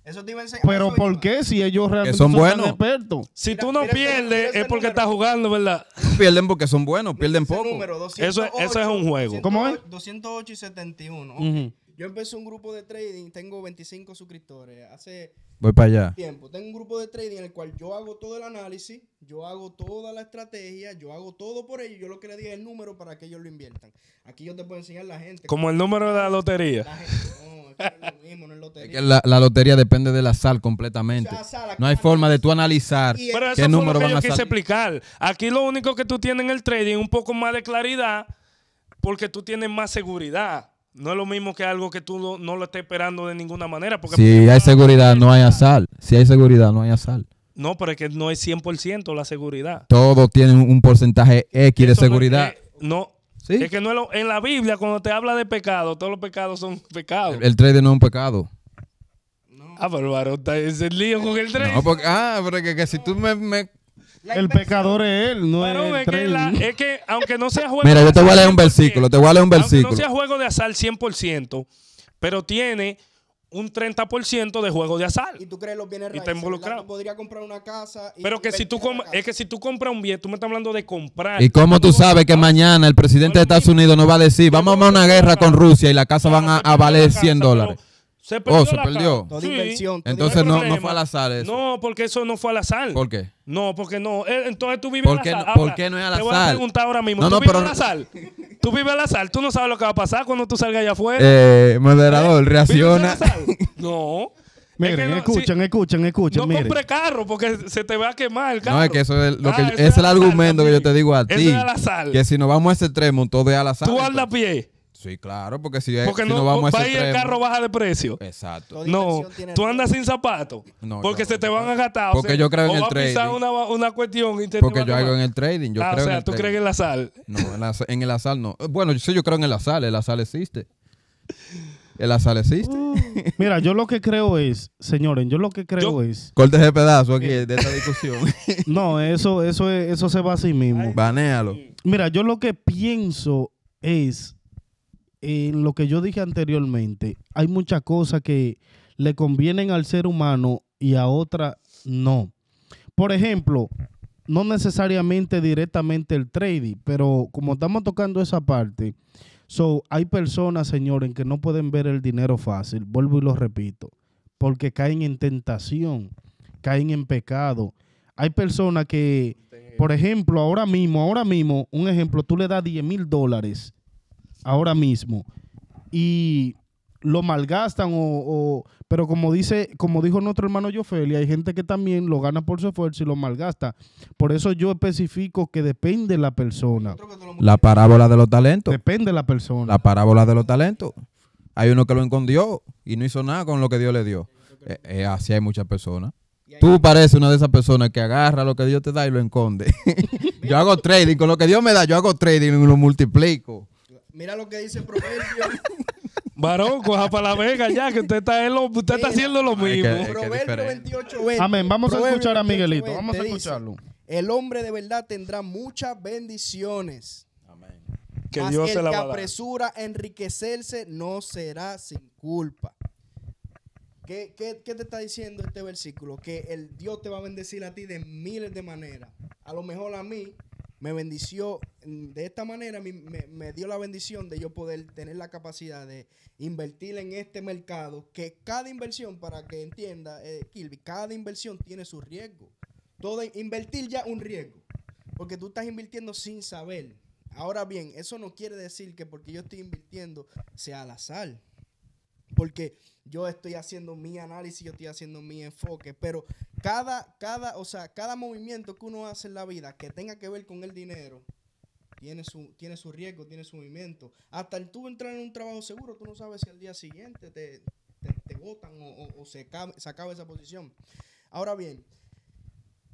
Pero ¿por qué si ellos realmente son, expertos? Si tú no pierdes es porque estás jugando, ¿verdad? pierden porque son buenos, pierden poco. Número, eso, es un juego. ¿Cómo es? 208 y 71. Yo empecé un grupo de trading, tengo 25 suscriptores. Hace Voy para allá. tiempo. Tengo un grupo de trading en el cual yo hago todo el análisis, yo hago toda la estrategia, yo hago todo por ellos. Yo lo que le dije es el número para que ellos lo inviertan. Aquí yo te puedo enseñar la gente. Como el número de la lotería. La la, lotería depende de la sal completamente. no hay forma de tú analizar qué número van a quise explicar. Aquí lo único que tú tienes en el trading es un poco más de claridad porque tú tienes más seguridad. No es lo mismo que algo que tú no, lo estés esperando de ninguna manera. si hay seguridad, no hay azar. Si hay seguridad, no hay azar. No, pero es que no es 100% la seguridad. Todo tiene un porcentaje X de seguridad. no es que no en la Biblia, cuando te habla de pecado, todos los pecados son pecados. El, trading no es un pecado. Ah, pero varón, es el lío con el trade. No, porque, ah, pero que, que si tú me, El pecador es él, no es, es, que es que aunque no sea juego Mira, yo te voy a leer un versículo, te voy a leer un versículo. no sea juego de azar 100%, pero tiene un 30% de juego de azar. Y tú crees los bienes Y podría comprar una casa. Pero que si tú es que si tú compras un bien, tú me estás hablando de comprar. ¿Y cómo tú sabes que mañana el presidente de Estados Unidos no va a decir, vamos a una guerra con Rusia y la casa van a, a valer 100 dólares? Se oh, perdió. se perdió. entonces no, no, fue al azar eso. No, porque eso no fue al azar. ¿Por qué? No, porque no. Eh, entonces tú vives al azar. ¿Por qué no es al azar? Te voy a preguntar ahora mismo. No, ¿Tú vives pero... al azar? tú vives al azar. Tú no sabes lo que va a pasar cuando tú salgas allá afuera. Eh, moderador, ¿Eh? reacciona. no. Miren, que no, escuchen, escuchen, escuchen. No compre carro porque se te va a quemar el carro. No, es que eso es, lo ah, que es el argumento que yo te digo a ti. al azar. Que si nos vamos a ese extremo, todo es al azar. Tú andas a pie. Sí, claro, porque si, no, vamos va a ir el carro baja de precio. Exacto. No, tú andas sin zapatos. porque se te van a gastar. Porque yo creo en el trading. O una, una cuestión Porque yo hago en el trading. Yo ah, creo o sea, tú crees en la sal. No, en, la, en el azar no. Bueno, yo sí, yo creo en el azar. El azar existe. El azar existe. Uh. mira, yo lo que creo es, señores, yo lo que creo es. Cortes de pedazo aquí de esta discusión. no, eso, eso, eso se va a sí mismo. Banéalo. Mira, yo lo que pienso es en eh, lo que yo dije anteriormente, hay muchas cosas que le convienen al ser humano y a otras no. Por ejemplo, no necesariamente directamente el trading, pero como estamos tocando esa parte, so, hay personas, señores, que no pueden ver el dinero fácil, vuelvo y lo repito, porque caen en tentación, caen en pecado. Hay personas que, por ejemplo, ahora mismo, ahora mismo, un ejemplo, tú le das 10 mil dólares ahora mismo y lo malgastan o, pero como dice como dijo nuestro hermano Yofeli hay gente que también lo gana por su esfuerzo y lo malgasta por eso yo especifico que depende la persona la parábola de los talentos depende la persona la parábola de los talentos hay uno que lo escondió y no hizo nada con lo que Dios le dio eh, eh, así hay muchas personas Tú pareces una de esas personas que agarra lo que Dios te da y lo enconde yo hago trading, con lo que Dios me da, yo hago trading y lo multiplico. Mira lo que dice proverbio. Varón, coja para la vega ya, que usted está, haciendo lo ah, mismo. Proverbio 28, Amén. Vamos a escuchar a Miguelito. Vamos a escucharlo. el hombre de verdad tendrá muchas bendiciones. Amén. Que Dios el se la que apresura enriquecerse no será sin culpa. ¿Qué, ¿Qué, qué, te está diciendo este versículo? Que el Dios te va a bendecir a ti de miles de maneras. A lo mejor a mí me bendició mm, de esta manera, me, dio la bendición de yo poder tener la capacidad de invertir en este mercado, que cada inversión, para que entienda, eh, Kilby, cada inversión tiene su riesgo. Todo invertir ya un riesgo, porque tú estás invirtiendo sin saber. Ahora bien, eso no quiere decir que porque yo estoy invirtiendo sea la sal porque yo estoy haciendo mi análisis, yo estoy haciendo mi enfoque, pero cada, cada, o sea, cada movimiento que uno hace en la vida que tenga que ver con el dinero, tiene su, tiene su riesgo, tiene su movimiento. Hasta el tú entrar en un trabajo seguro, tú no sabes si al día siguiente te, te, botan o, se, se acaba esa posición. Ahora bien,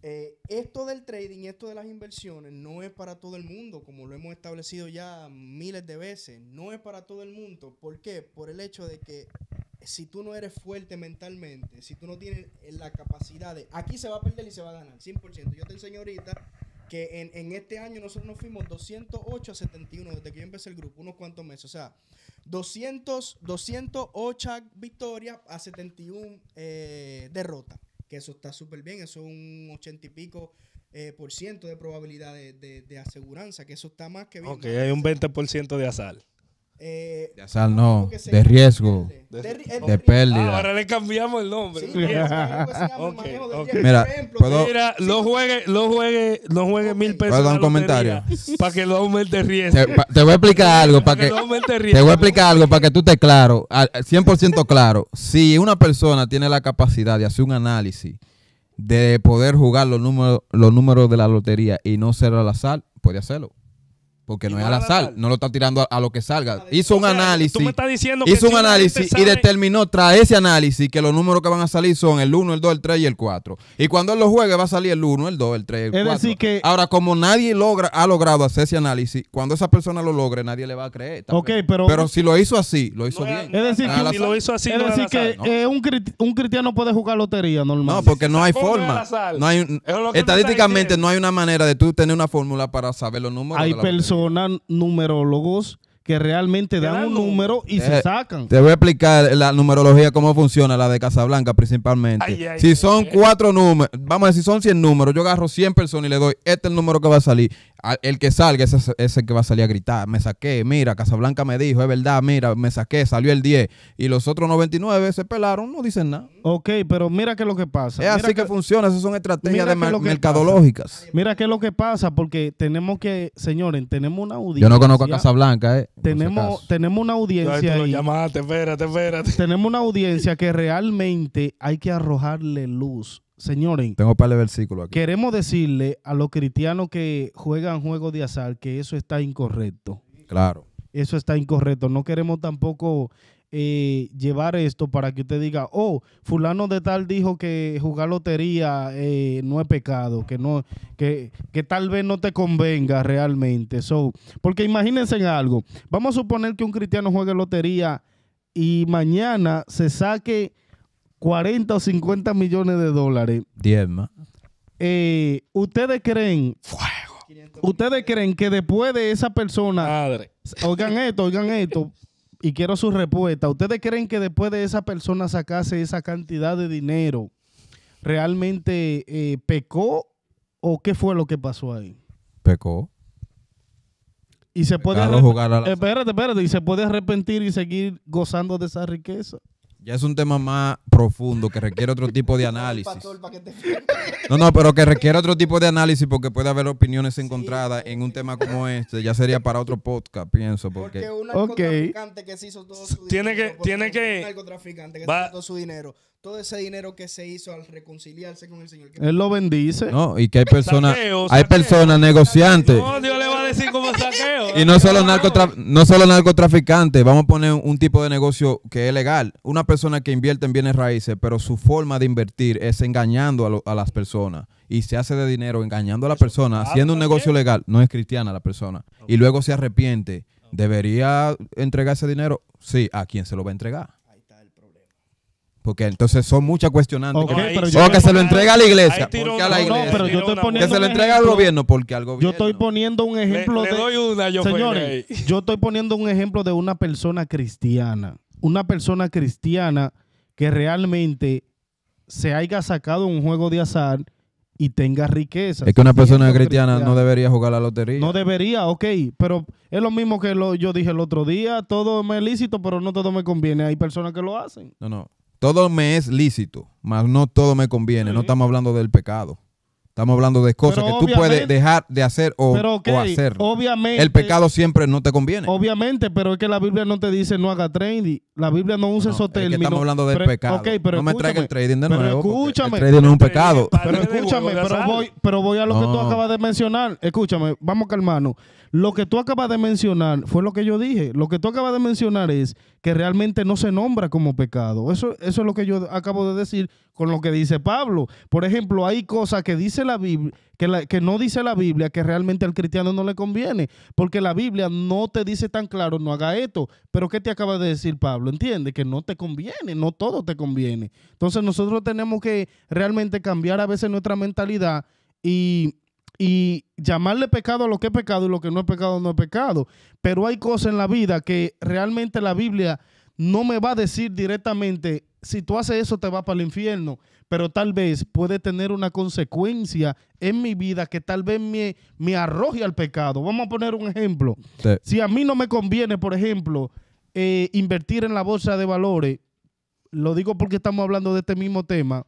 eh, esto del trading, esto de las inversiones, no es para todo el mundo, como lo hemos establecido ya miles de veces. No es para todo el mundo. ¿Por qué? Por el hecho de que si tú no eres fuerte mentalmente, si tú no tienes la capacidad de... Aquí se va a perder y se va a ganar, 100%. Yo te enseño ahorita que en, este año nosotros nos fuimos 208 a 71 desde que yo empecé el grupo, unos cuantos meses. O sea, 200, 208 victorias a 71 eh, derrotas que eso está súper bien, eso es un ochenta y pico eh, por ciento de probabilidad de, aseguranza, que eso está más que bien. Ok, hay un 20% de azar. Eh, de azar no, de riesgo. De, pérdida. ahora le cambiamos el nombre. Mira, lo juegue, lo juegue, juegue mil pesos. Para que lo aumente riesgo. Te, voy a explicar algo para que, riesgo, Te voy a explicar algo para que tú estés claro, 100% claro. si una persona tiene la capacidad de hacer un análisis de poder jugar los números los números de la lotería y no ser al azar, puede hacerlo. Porque no es la sal, no lo está tirando a, lo que salga. Hizo un análisis. Tú me estás diciendo hizo un análisis y determinó tras ese análisis que los números que van a salir son el 1, el 2, el 3 y el 4. Y cuando él lo juegue va a salir el 1, el 2, el 3 el 4. que... Ahora, como nadie logra, ha logrado hacer ese análisis, cuando esa persona lo logre, nadie le va a creer. pero... si lo hizo así, lo hizo bien. Es decir, que, si lo hizo así, es decir que eh, un, cristiano puede jugar lotería normal. No, porque no hay forma. No hay, estadísticamente no hay una manera de tú tener una fórmula para saber los números. Hay personas personas, numerólogos, que realmente dan, un número y se eh, sacan. Te voy a explicar la numerología, cómo funciona, la de Casablanca principalmente. si son cuatro números, vamos a decir, son 100 números, yo agarro 100 personas y le doy, este el número que va a salir el que salga es el que va a salir a gritar. Me saqué, mira, Casablanca me dijo, es verdad, mira, me saqué, salió el 10. Y los otros 99 se pelaron, no dicen nada. Ok, pero mira qué es lo que pasa. Es así que, funciona, esas son estrategias de mercadológicas. Mira qué es lo que pasa, porque tenemos que, señores, tenemos una audiencia. Yo no conozco a Casablanca, ¿eh? Tenemos, tenemos una audiencia. Ahí. espérate, espérate. Tenemos una audiencia que realmente hay que arrojarle luz Señores, tengo para versículo Queremos decirle a los cristianos que juegan juegos de azar que eso está incorrecto. Claro. Eso está incorrecto. No queremos tampoco eh, llevar esto para que usted diga, oh, fulano de tal dijo que jugar lotería eh, no es pecado, que no, que, tal vez no te convenga realmente. porque imagínense algo, vamos a suponer que un cristiano juegue lotería y mañana se saque 40 o 50 millones de dólares. Diez Eh, ¿Ustedes creen? ¿Ustedes creen que después de esa persona. Oigan esto, oigan esto. Y quiero su respuesta. ¿Ustedes creen que después de esa persona sacase esa cantidad de dinero, realmente eh, pecó o qué fue lo que pasó ahí? Pecó. Y se puede. Espérate, espérate. Y se puede arrepentir y seguir gozando de esa riqueza ya es un tema más profundo que requiere otro tipo de análisis. No, no, pero que requiere otro tipo de análisis porque puede haber opiniones encontradas en un tema como este. Ya sería para otro podcast, pienso. Porque, porque un que se hizo todo su dinero. Tiene que. Tiene que, que va, todo su dinero todo ese dinero que se hizo al reconciliarse con el Señor. Él lo bendice. No, y que hay personas, hay personas negociantes. Dios le va a decir como saqueo. y no solo, no solo narcotraficantes, vamos a poner un tipo de negocio que es legal. Una persona que invierte en bienes raíces, pero su forma de invertir es engañando a, las personas. Y se hace de dinero engañando a la persona, haciendo un negocio legal. No es cristiana la persona. Y luego se arrepiente. ¿Debería entregar ese dinero? Sí, ¿a quién se lo va a entregar? Porque entonces son muchas cuestionantes. o que se lo entrega a la iglesia. que se lo entrega al gobierno porque al gobierno. Yo estoy poniendo un ejemplo de. yo señores, yo estoy poniendo un ejemplo de una persona cristiana. Una persona cristiana que realmente se haya sacado un juego de azar y tenga riqueza. Es que una persona cristiana, no debería jugar a la lotería. No debería, ok, pero es lo mismo que lo, yo dije el otro día, todo es lícito, pero no todo me conviene. Hay personas que lo hacen. No, no. Todo me es lícito, mas no todo me conviene. No estamos hablando del pecado. Estamos hablando de cosas que tú puedes dejar de hacer o, hacer. Obviamente. El pecado siempre no te conviene. Obviamente, pero es que la Biblia no te dice no haga trading. La Biblia no usa no, esos estamos hablando del pecado. no me traiga el trading de nuevo. Escúchame. El trading no es un pecado. Pero escúchame, pero voy, a lo que tú acabas de mencionar. Escúchame, vamos calmarnos. Lo que tú acabas de mencionar fue lo que yo dije. Lo que tú acabas de mencionar es que realmente no se nombra como pecado. Eso, eso es lo que yo acabo de decir con lo que dice Pablo. Por ejemplo, hay cosas que dice la Biblia, que, la, que no dice la Biblia, que realmente al cristiano no le conviene, porque la Biblia no te dice tan claro, no haga esto. Pero ¿qué te acaba de decir Pablo? Entiende que no te conviene, no todo te conviene. Entonces nosotros tenemos que realmente cambiar a veces nuestra mentalidad y y llamarle pecado a lo que es pecado y lo que no es pecado no es pecado. Pero hay cosas en la vida que realmente la Biblia no me va a decir directamente, si tú haces eso te vas para el infierno, pero tal vez puede tener una consecuencia en mi vida que tal vez me, me arroje al pecado. Vamos a poner un ejemplo. Si a mí no me conviene, por ejemplo, eh, invertir en la bolsa de valores, lo digo porque estamos hablando de este mismo tema,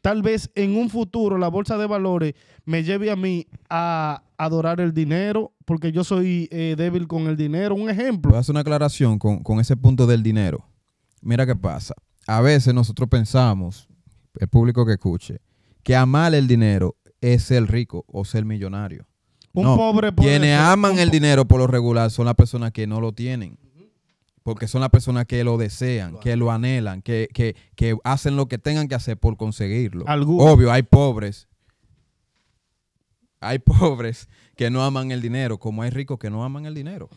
tal vez en un futuro la bolsa de valores me lleve a mí a adorar el dinero porque yo soy eh, débil con el dinero. Un ejemplo. Voy una aclaración con, ese punto del dinero. Mira qué pasa. A veces nosotros pensamos, el público que escuche, que amar el dinero es ser rico o ser millonario. Un pobre, pobre Quienes aman el dinero por lo regular son las personas que no lo tienen porque son las personas que lo desean, que lo anhelan, que, hacen lo que tengan que hacer por conseguirlo. Obvio, hay pobres. Hay pobres que no aman el dinero, como hay ricos que no aman el dinero.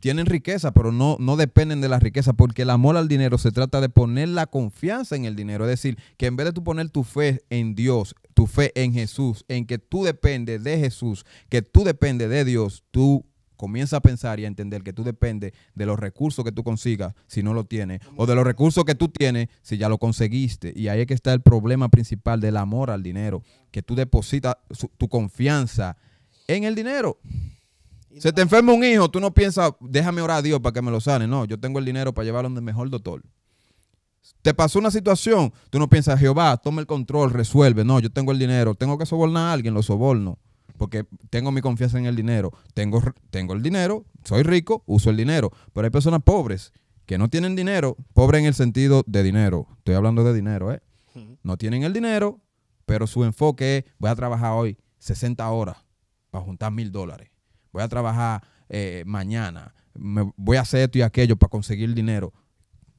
Tienen riqueza, pero no, no dependen de la riqueza, porque el amor al dinero se trata de poner la confianza en el dinero. Es decir, que en vez de tú poner tu fe en Dios, tu fe en Jesús, en que tú dependes de Jesús, que tú dependes de Dios, tú comienza a pensar y a entender que tú depende de los recursos que tú consigas si no lo tienes, o de los recursos que tú tienes si ya lo conseguiste. Y ahí es que está el problema principal del amor al dinero, que tú depositas tu confianza en el dinero. Se te enferma un hijo, tú no piensas, déjame orar a Dios para que me lo sane. No, yo tengo el dinero para llevarlo donde mejor doctor. Te pasó una situación, tú no piensas, Jehová, toma el control, resuelve. No, yo tengo el dinero, tengo que sobornar a alguien, lo soborno porque tengo mi confianza en el dinero. Tengo, tengo el dinero, soy rico, uso el dinero. Pero hay personas pobres que no tienen dinero, pobres en el sentido de dinero. Estoy hablando de dinero, ¿eh? No tienen el dinero, pero su enfoque es, voy a trabajar hoy 60 horas para juntar mil dólares. Voy a trabajar eh, mañana. Me, voy a hacer esto y aquello para conseguir dinero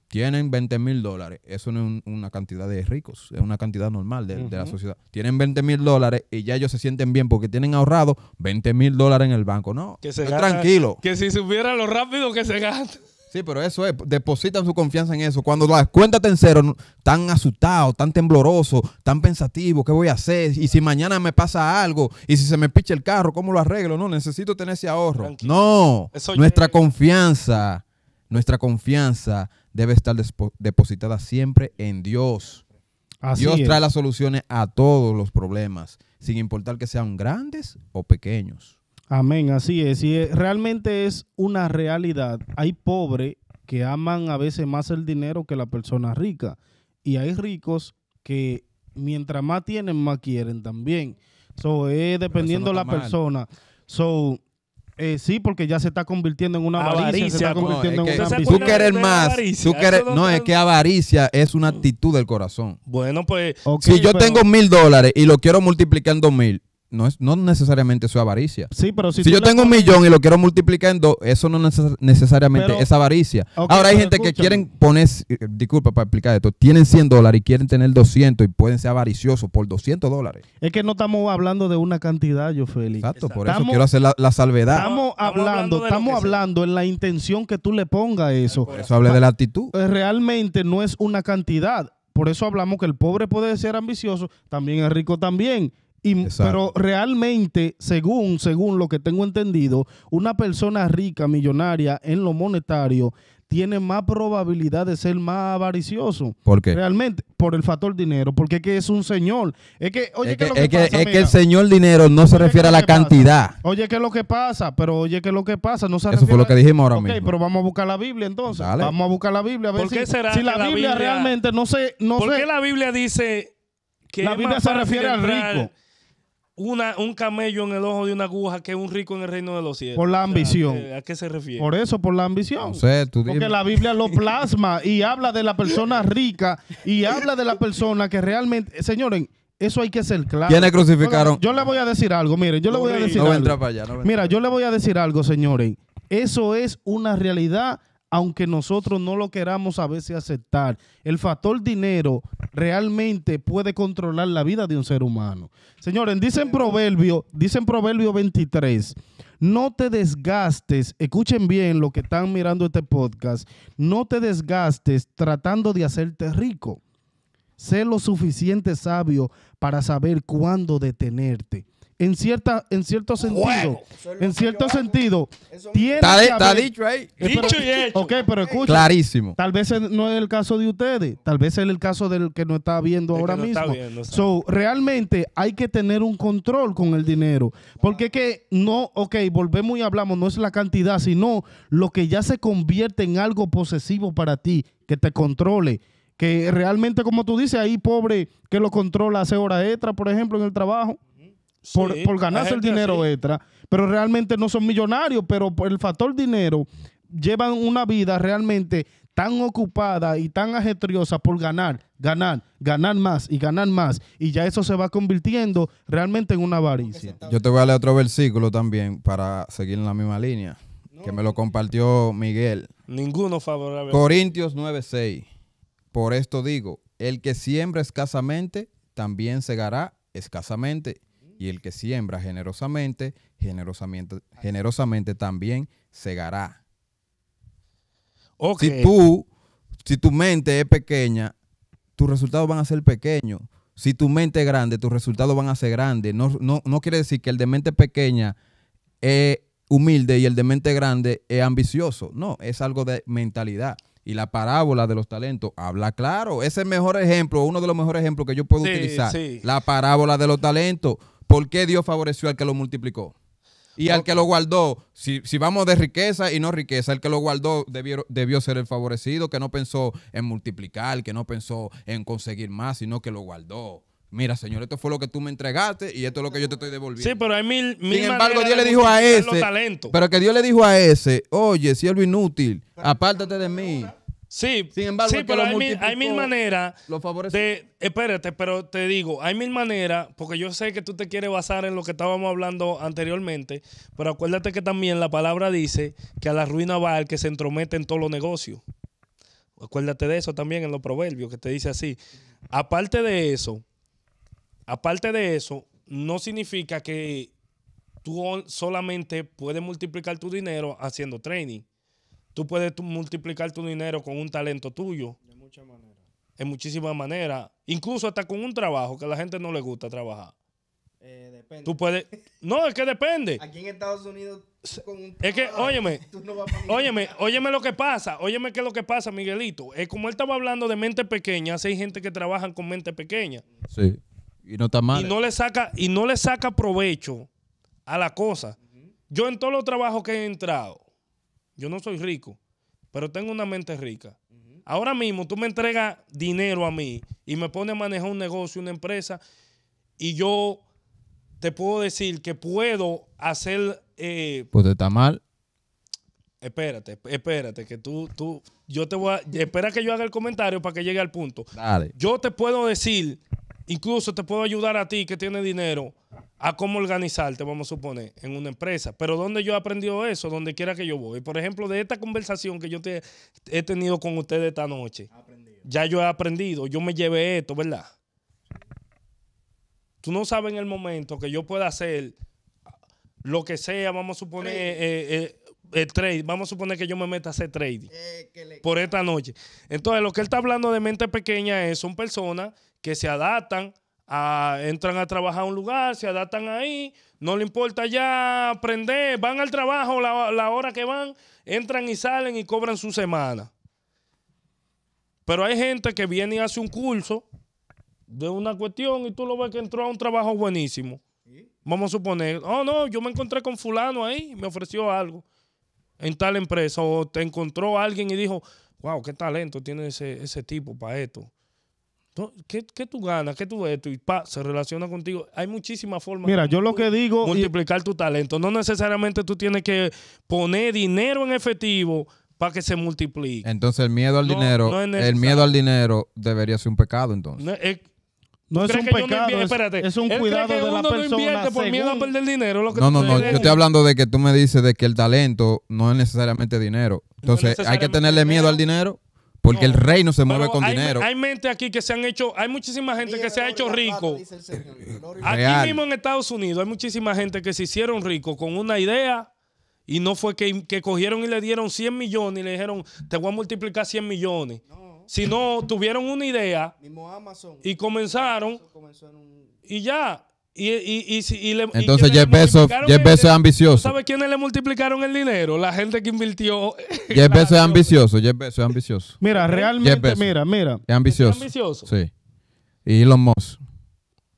tienen 20 mil dólares. Eso no es una cantidad de ricos, es una cantidad normal de, la sociedad. Tienen 20 mil dólares y ya ellos se sienten bien porque tienen ahorrado 20 mil dólares en el banco. No, que se tranquilo. Que si supiera lo rápido que se gaste. Sí, pero eso es, depositan su confianza en eso. Cuando las cuentas en cero, tan asustado, tan tembloroso, tan pensativo. ¿qué voy a hacer? Y si mañana me pasa algo, y si se me picha el carro, ¿cómo lo arreglo? No, necesito tener ese ahorro. No, nuestra confianza, nuestra confianza debe estar depositada siempre en Dios. Así Dios trae las soluciones a todos los problemas, sin importar que sean grandes o pequeños. Amén, así es. Y eh, realmente es una realidad. Hay pobres que aman a veces más el dinero que la persona rica. Y hay ricos que mientras más tienen, más quieren también. So, es dependiendo de la persona. So, eh, sí, porque ya se está convirtiendo en una avaricia. tú más. no, es que avaricia es una actitud del corazón. Bueno, pues. si yo tengo mil dólares y lo quiero multiplicar en dos mil, no, es, no necesariamente eso es avaricia. pero si, yo tengo un millón y lo quiero multiplicar en dos, eso no necesariamente es avaricia. Ahora hay gente que quieren poner, eh, disculpa para explicar esto, tienen 100 dólares y quieren tener 200 y pueden ser avariciosos por 200 dólares. Es que no estamos hablando de una cantidad, yo Félix. Exacto, por eso quiero hacer la, salvedad. Estamos hablando, estamos hablando, en la intención que tú le pongas eso. eso hable de la actitud. Eh, realmente no es una cantidad. Por eso hablamos que el pobre puede ser ambicioso, también el rico también pero realmente, según, según lo que tengo entendido, una persona rica, millonaria en lo monetario, tiene más probabilidad de ser más avaricioso. ¿Por qué? Realmente, por el factor dinero, porque es que es un señor. Es que, que, el señor dinero no se refiere a la cantidad. Oye, ¿qué es lo que pasa? Pero oye, ¿qué es lo que pasa? No se Eso fue lo que dijimos ahora okay, mismo. pero vamos a buscar la Biblia entonces. Vamos a buscar la Biblia a ver si, si la, Biblia, realmente no sé. No ¿Por qué la Biblia dice que la Biblia se refiere al rico? un camello en el ojo de una aguja que es un rico en el reino de los cielos. Por la ambición. ¿a, qué, se refiere? Por eso, por la ambición. No sé, Porque la Biblia lo plasma y habla de la persona rica y habla de la persona que realmente, señores, eso hay que ser claro. ¿Quiénes crucificaron? yo le voy a decir algo, miren, yo le voy a decir no para allá, Mira, yo le voy a decir algo, señores. Eso es una realidad aunque nosotros no lo queramos a veces aceptar, el factor dinero realmente puede controlar la vida de un ser humano. Señores, dicen proverbio, dicen proverbio 23, no te desgastes, escuchen bien lo que están mirando este podcast, no te desgastes tratando de hacerte rico. Sé lo suficiente sabio para saber cuándo detenerte en, cierta, en cierto sentido, en cierto sentido, está, dicho ahí. Eh, dicho y hecho. Ok, pero escucha. Clarísimo. Tal vez no es el caso de ustedes, tal vez es el caso del que no está viendo ahora mismo. realmente hay que tener un control con el dinero, porque que no, ok, volvemos y hablamos, no es la cantidad, sino lo que ya se convierte en algo posesivo para ti, que te controle que realmente, como tú dices, ahí pobre que lo controla hace horas extra, por ejemplo, en el trabajo por, ganarse el dinero extra, pero realmente no son millonarios, pero por el factor dinero llevan una vida realmente tan ocupada y tan ajetriosa por ganar, ganar, ganar más y ganar más. Y ya eso se va convirtiendo realmente en una avaricia. Yo te voy a leer otro versículo también para seguir en la misma línea, que me lo compartió Miguel. Ninguno favorable. Corintios 9:6. Por esto digo, el que siembra escasamente, también segará escasamente. Y el que siembra generosamente, generosamente, generosamente también segará. Si tú, si tu mente es pequeña, tus resultados van a ser pequeños. Si tu mente es grande, tus resultados van a ser grandes. No, quiere decir que el de mente pequeña es humilde y el de mente grande es ambicioso. No, es algo de mentalidad. Y la parábola de los talentos habla claro. Es el mejor ejemplo, uno de los mejores ejemplos que yo puedo utilizar. La parábola de los talentos. ¿por qué Dios favoreció al que lo multiplicó? Y al que lo guardó, si, vamos de riqueza y no riqueza, el que lo guardó debió, debió, ser el favorecido, que no pensó en multiplicar, que no pensó en conseguir más, sino que lo guardó. Mira, señor, esto fue lo que tú me entregaste y esto es lo que yo te estoy devolviendo. Sí, pero hay mil, mil Sin embargo, Dios le dijo a ese, pero que Dios le dijo a ese, oye, siervo inútil, apártate de mí. Sí, pero hay mil, maneras. de, espérate, pero te digo, hay mil maneras, porque yo sé que tú te quieres basar en lo que estábamos hablando anteriormente, pero acuérdate que también la palabra dice que a la ruina va el que se entromete en todos los negocios. Acuérdate de eso también en los proverbios, que te dice así. Aparte de eso, aparte de eso, no significa que tú solamente puedes multiplicar tu dinero haciendo training Tú puedes multiplicar tu dinero con un talento tuyo. De muchas maneras. En muchísimas maneras. Incluso hasta con un trabajo que a la gente no le gusta trabajar. Eh, depende. Tú puedes. No, es que depende. Aquí en Estados Unidos. Con es que, óyeme, óyeme, óyeme lo que pasa, óyeme qué es lo que pasa, Miguelito. Es como él estaba hablando de mente pequeña, hay gente que trabaja con mente pequeña. Sí. Y no está mal. Y eh. no le saca, y no le saca provecho a la cosa. Yo en todos los trabajos que he entrado, yo no soy rico, pero tengo una mente rica. Ahora mismo tú me entregas dinero a mí y me pones a manejar un negocio, una empresa, y yo te puedo decir que puedo hacer... Eh, pues pues está mal. Espérate, espérate, que tú, tú, yo te voy a, espera que yo haga el comentario para que llegue al punto. Dale. Yo te puedo decir Incluso te puedo ayudar a ti que tiene dinero a cómo organizarte, vamos a suponer, en una empresa. Pero donde yo he aprendido eso, donde quiera que yo voy. Por ejemplo, de esta conversación que yo he tenido con ustedes esta noche, ya yo he aprendido, yo me llevé esto, ¿verdad? Tú no sabes en el momento que yo pueda hacer lo que sea, vamos a suponer, el eh, eh, eh, trade. Vamos a suponer que yo me meta a hacer trading por esta noche. Entonces, lo que él está hablando de mente pequeña es, son personas que se adaptan, a, entran a trabajar a un lugar, se adaptan ahí, no le importa ya aprender, van al trabajo la, hora que van, entran y salen y cobran su semana. Pero hay gente que viene y hace un curso de una cuestión y tú lo ves que entró a un trabajo buenísimo. Vamos a suponer, oh no, yo me encontré con fulano ahí, me ofreció algo en tal empresa o te encontró alguien y dijo, wow, qué talento tiene ese tipo para esto. ¿Qué, tú ganas? ¿Qué tú ves? Y se relaciona contigo. Hay muchísimas formas. Mira, yo lo que digo. Multiplicar tu talento. No necesariamente tú tienes que poner dinero en efectivo para que se multiplique. Entonces, el miedo al dinero. el miedo al dinero debería ser un pecado, entonces. No, es, un pecado, es, un cuidado de la persona. No, por miedo a perder dinero, no, no, no. Yo estoy hablando de que tú me dices de que el talento no es necesariamente dinero. Entonces, hay que tenerle miedo al dinero. Porque el reino se mueve con dinero. Hay gente aquí que se han hecho, hay muchísima gente que se ha hecho rico. aquí mismo en Estados Unidos hay muchísima gente que se hicieron rico con una idea y no fue que, cogieron y le dieron 100 millones y le dijeron, te voy a multiplicar 100 millones. No. Sino tuvieron una idea y comenzaron y ya. Y, Entonces Jeff Bezos, es ambicioso. ¿Sabes quiénes le multiplicaron el dinero? La gente que invirtió. Eh, Jeff Bezos es ambicioso. Jeff Bezos es ambicioso. Mira, realmente, mira, mira. Es ambicioso. ambicioso. Sí. Y Elon Musk.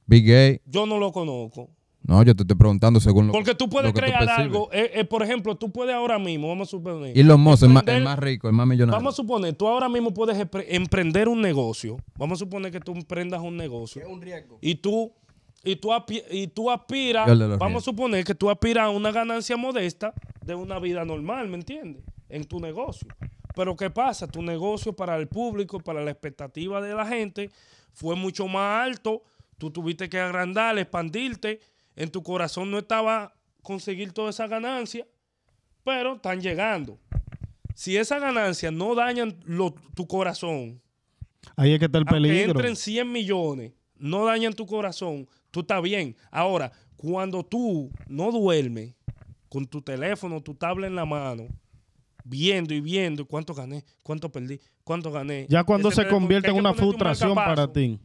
Big Gay. Yo no lo conozco. No, yo te estoy preguntando según lo Porque tú puedes crear algo. Eh, eh, por ejemplo, tú puedes ahora mismo, vamos a suponer. Y los es es más rico, es más millonario. Vamos a suponer, tú ahora mismo puedes emprender un negocio. Vamos a suponer que tú emprendas un negocio. Es un riesgo. Y tú y tú, y tú aspiras, vamos a suponer que tú aspiras a una ganancia modesta de una vida normal, ¿me entiendes? En tu negocio. Pero ¿qué pasa? Tu negocio para el público, para la expectativa de la gente, fue mucho más alto. Tú tuviste que agrandar, expandirte. En tu corazón no estaba conseguir toda esa ganancia, pero están llegando. Si esa ganancia no dañan tu corazón, ahí es que está el peligro. Que entren 100 millones, no dañan tu corazón, tú estás bien. Ahora, cuando tú no duermes con tu teléfono, tu tablet en la mano, viendo y viendo cuánto gané, cuánto perdí, cuánto gané. Ya cuando se convierte en una frustración para ti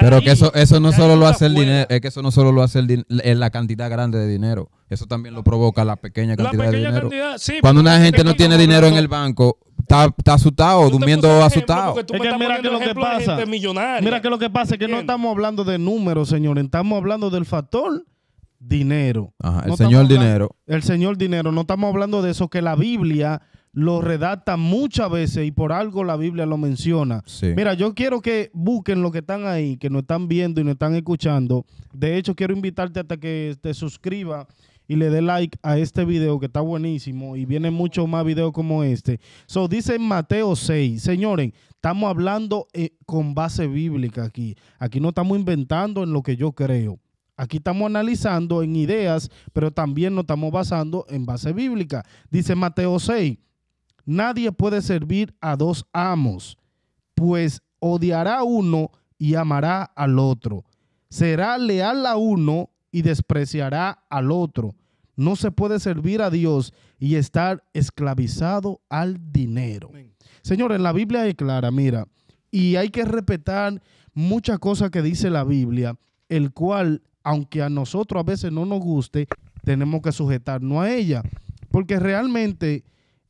pero que eso, eso no solo lo hace el dinero, es que eso no solo lo hace el eh, la cantidad grande de dinero. Eso también lo provoca la pequeña cantidad de dinero. Cuando una gente no tiene dinero en el banco, está, está asustado, durmiendo asustado. mira que lo que pasa. Mira que lo que pasa es que no estamos hablando de números, señores. Estamos hablando del factor dinero. el señor dinero. El señor dinero. No estamos hablando de eso que la Biblia lo redacta muchas veces y por algo la Biblia lo menciona. Mira, yo quiero que busquen lo que están ahí, que nos están viendo y nos están escuchando. De hecho, quiero invitarte hasta que te suscribas y le dé like a este video que está buenísimo y viene mucho más videos como este. So, dice Mateo 6, señores, estamos hablando eh, con base bíblica aquí. Aquí no estamos inventando en lo que yo creo. Aquí estamos analizando en ideas, pero también nos estamos basando en base bíblica. Dice Mateo 6, Nadie puede servir a dos amos, pues odiará uno y amará al otro. Será leal a uno y despreciará al otro. No se puede servir a Dios y estar esclavizado al dinero. Señores, la Biblia es clara, mira, y hay que respetar muchas cosas que dice la Biblia, el cual, aunque a nosotros a veces no nos guste, tenemos que sujetarnos a ella. Porque realmente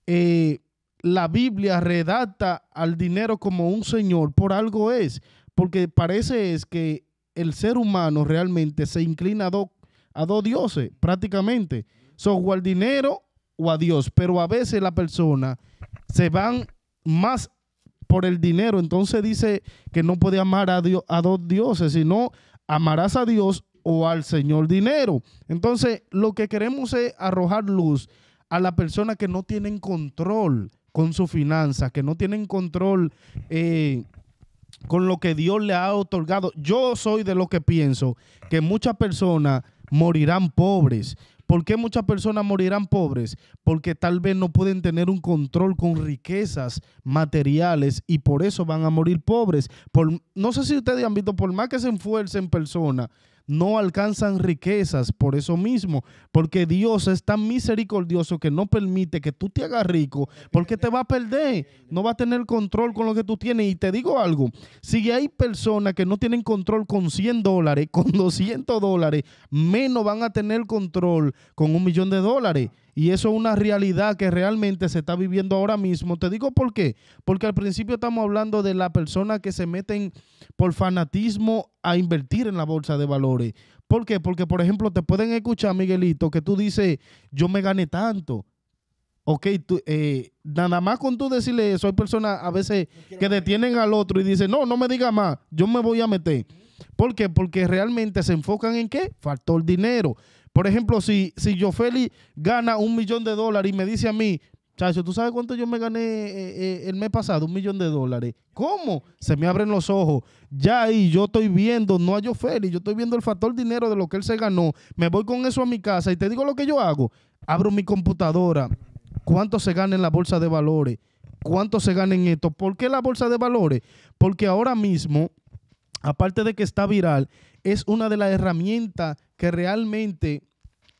eh, la Biblia redacta al dinero como un señor, por algo es, porque parece es que el ser humano realmente se inclina a, dos dioses, prácticamente. Son o al dinero o a Dios, pero a veces la persona se van más por el dinero, entonces dice que no puede amar a, Dios, a dos dioses, sino amarás a Dios o al Señor dinero. Entonces, lo que queremos es arrojar luz a la persona que no tienen control con sus finanzas, que no tienen control eh, con lo que Dios le ha otorgado. Yo soy de lo que pienso que muchas personas morirán pobres. ¿Por qué muchas personas morirán pobres? Porque tal vez no pueden tener un control con riquezas materiales y por eso van a morir pobres. no sé si ustedes han visto, por más que se esfuercen personas, no alcanzan riquezas por eso mismo, porque Dios es tan misericordioso que no permite que tú te hagas rico, porque te va a perder, no va a tener control con lo que tú tienes. Y te digo algo, si hay personas que no tienen control con 100 dólares, con 200 dólares, menos van a tener control con un millón de dólares. Y eso es una realidad que realmente se está viviendo ahora mismo. Te digo por qué. Porque al principio estamos hablando de la persona que se meten por fanatismo a invertir en la bolsa de valores. ¿Por qué? Porque, por ejemplo, te pueden escuchar, Miguelito, que tú dices, yo me gané tanto. Ok, eh, nada más con tú decirle eso, hay personas a veces que detienen al otro y dicen, no, no me diga más, yo me voy a meter. ¿Por qué? Porque realmente se enfocan en qué? faltó el dinero. Por ejemplo, si, si gana un millón de dólares y me dice a mí, Chacho, ¿tú sabes cuánto yo me gané eh, eh, el mes pasado? Un millón de dólares. ¿Cómo? Se me abren los ojos. Ya ahí yo estoy viendo, no a yo yo estoy viendo el factor dinero de lo que él se ganó. Me voy con eso a mi casa y te digo lo que yo hago. Abro mi computadora. ¿Cuánto se gana en la bolsa de valores? ¿Cuánto se gana en esto? ¿Por qué la bolsa de valores? Porque ahora mismo, aparte de que está viral, es una de las herramientas que realmente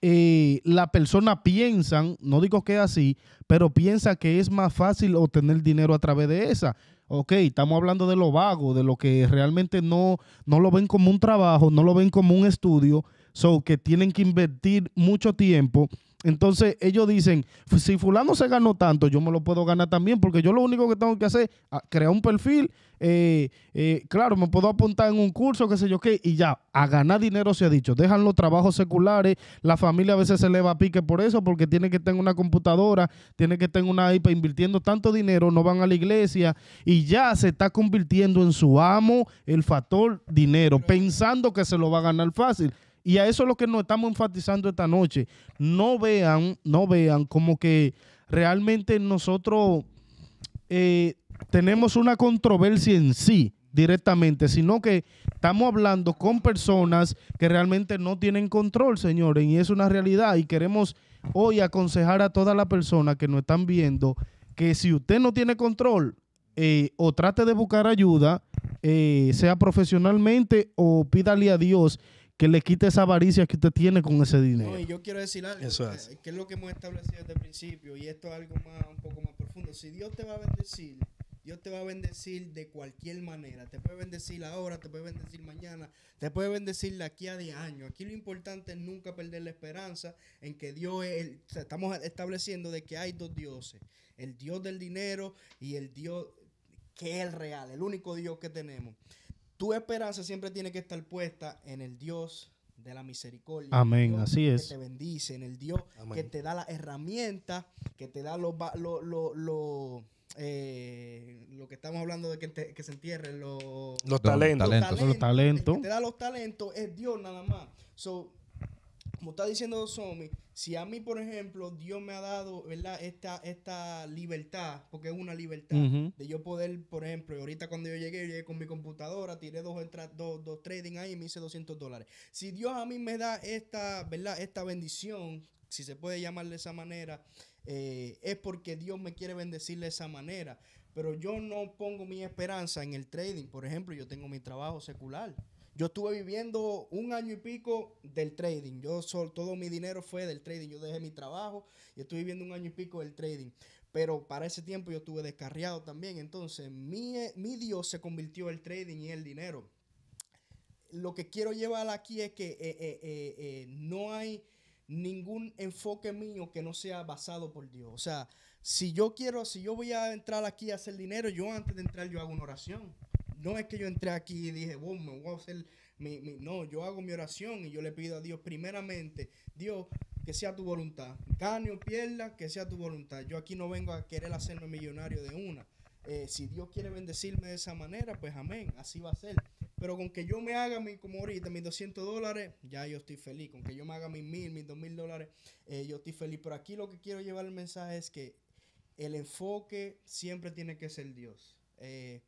eh, la persona piensa, no digo que es así, pero piensa que es más fácil obtener dinero a través de esa. Ok, estamos hablando de lo vago, de lo que realmente no, no lo ven como un trabajo, no lo ven como un estudio, so que tienen que invertir mucho tiempo entonces ellos dicen, pues, si fulano se ganó tanto, yo me lo puedo ganar también, porque yo lo único que tengo que hacer ah, crear un perfil, eh, eh, claro, me puedo apuntar en un curso, qué sé yo qué, y ya, a ganar dinero se ha dicho, dejan los trabajos seculares, la familia a veces se le va a pique por eso, porque tiene que tener una computadora, tiene que tener una iPad invirtiendo tanto dinero, no van a la iglesia, y ya se está convirtiendo en su amo el factor dinero, pensando que se lo va a ganar fácil. Y a eso es lo que nos estamos enfatizando esta noche. No vean, no vean como que realmente nosotros eh, tenemos una controversia en sí directamente, sino que estamos hablando con personas que realmente no tienen control, señores, y es una realidad. Y queremos hoy aconsejar a todas las personas que nos están viendo que si usted no tiene control eh, o trate de buscar ayuda, eh, sea profesionalmente o pídale a Dios que le quite esa avaricia que usted tiene con ese dinero. No, y yo quiero decir algo, eh, que, es lo que hemos establecido desde el principio, y esto es algo más, un poco más profundo. Si Dios te va a bendecir, Dios te va a bendecir de cualquier manera. Te puede bendecir ahora, te puede bendecir mañana, te puede bendecir de aquí a 10 años. Aquí lo importante es nunca perder la esperanza en que Dios es, estamos estableciendo de que hay dos dioses, el Dios del dinero y el Dios que es el real, el único Dios que tenemos. Tu esperanza siempre tiene que estar puesta en el Dios de la misericordia. Amén, así es. Que te bendice, en el Dios que te da la herramienta, que te da los... Lo, lo, lo, eh, lo que estamos hablando de que, se entierren los, los talentos. Los talentos. que te da los talentos es Dios nada más. So, como está diciendo Somi, si a mí, por ejemplo, Dios me ha dado, ¿verdad? Esta, esta libertad, porque es una libertad, de yo poder, por ejemplo, ahorita cuando yo llegué, llegué con mi computadora, tiré dos, dos, trading ahí y me hice 200 dólares. Si Dios a mí me da esta, ¿verdad? Esta bendición, si se puede llamar de esa manera, eh, es porque Dios me quiere bendecir de esa manera. Pero yo no pongo mi esperanza en el trading. Por ejemplo, yo tengo mi trabajo secular. Yo estuve viviendo un año y pico del trading. Yo sol, todo mi dinero fue del trading. Yo dejé mi trabajo y estuve viviendo un año y pico del trading. Pero para ese tiempo yo estuve descarriado también. Entonces, mi, mi Dios se convirtió el trading y el dinero. Lo que quiero llevar aquí es que eh, eh, eh, no hay ningún enfoque mío que no sea basado por Dios. O sea, si yo quiero, si yo voy a entrar aquí a hacer dinero, yo antes de entrar yo hago una oración. No es que yo entré aquí y dije, boom, me voy a hacer mi, No, yo hago mi oración y yo le pido a Dios primeramente, Dios, que sea tu voluntad. Gane o pierda, que sea tu voluntad. Yo aquí no vengo a querer hacerme millonario de una. Eh, si Dios quiere bendecirme de esa manera, pues amén, así va a ser. Pero con que yo me haga, mi, como ahorita, mis 200 dólares, ya yo estoy feliz. Con que yo me haga mis 1000, mis 2000 dólares, eh, yo estoy feliz. Pero aquí lo que quiero llevar el mensaje es que el enfoque siempre tiene que ser Dios. Eh,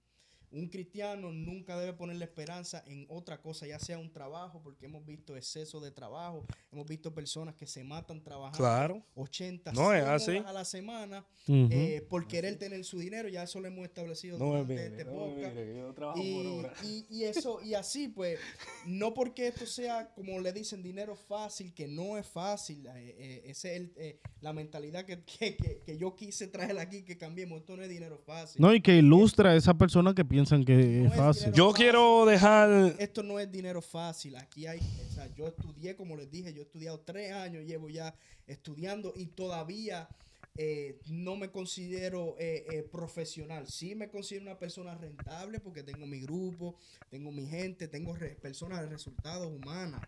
un cristiano nunca debe poner la esperanza en otra cosa, ya sea un trabajo, porque hemos visto exceso de trabajo, hemos visto personas que se matan trabajando 80 a la semana eh, por querer tener su dinero, ya eso lo hemos establecido durante este y, eso, y así pues, no porque esto sea, como le dicen, dinero fácil, que no es fácil, eh, eh, esa es la mentalidad que, que, que, que, yo quise traer aquí, que cambiemos, esto no es dinero fácil. No, y que ilustra a esa persona que piensa piensan que es fácil. Yo quiero dejar... Esto no es dinero fácil. Aquí hay... yo estudié, como les dije, yo he estudiado tres años, llevo ya estudiando y todavía eh, no me considero eh, eh, profesional. Sí me considero una persona rentable porque tengo mi grupo, tengo mi gente, tengo personas de resultados humanas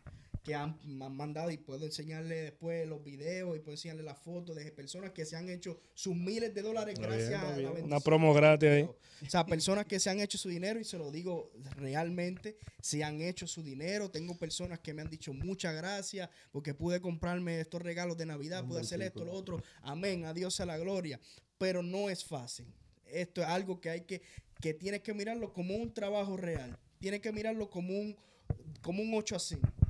que han, mandado y puedo enseñarle después los videos y puedo enseñarle las fotos de personas que se han hecho sus miles de dólares gracias a la Una promo gratis ahí. O sea, personas que se han hecho su dinero y se lo digo realmente, se han hecho su dinero. Tengo personas que me han dicho muchas gracias porque pude comprarme estos regalos de Navidad, pude hacer esto, lo otro. Amén, adiós a la gloria. Pero no es fácil. Esto es algo que hay que, que tienes que mirarlo como un trabajo real. Tienes que mirarlo como un, como un ocho a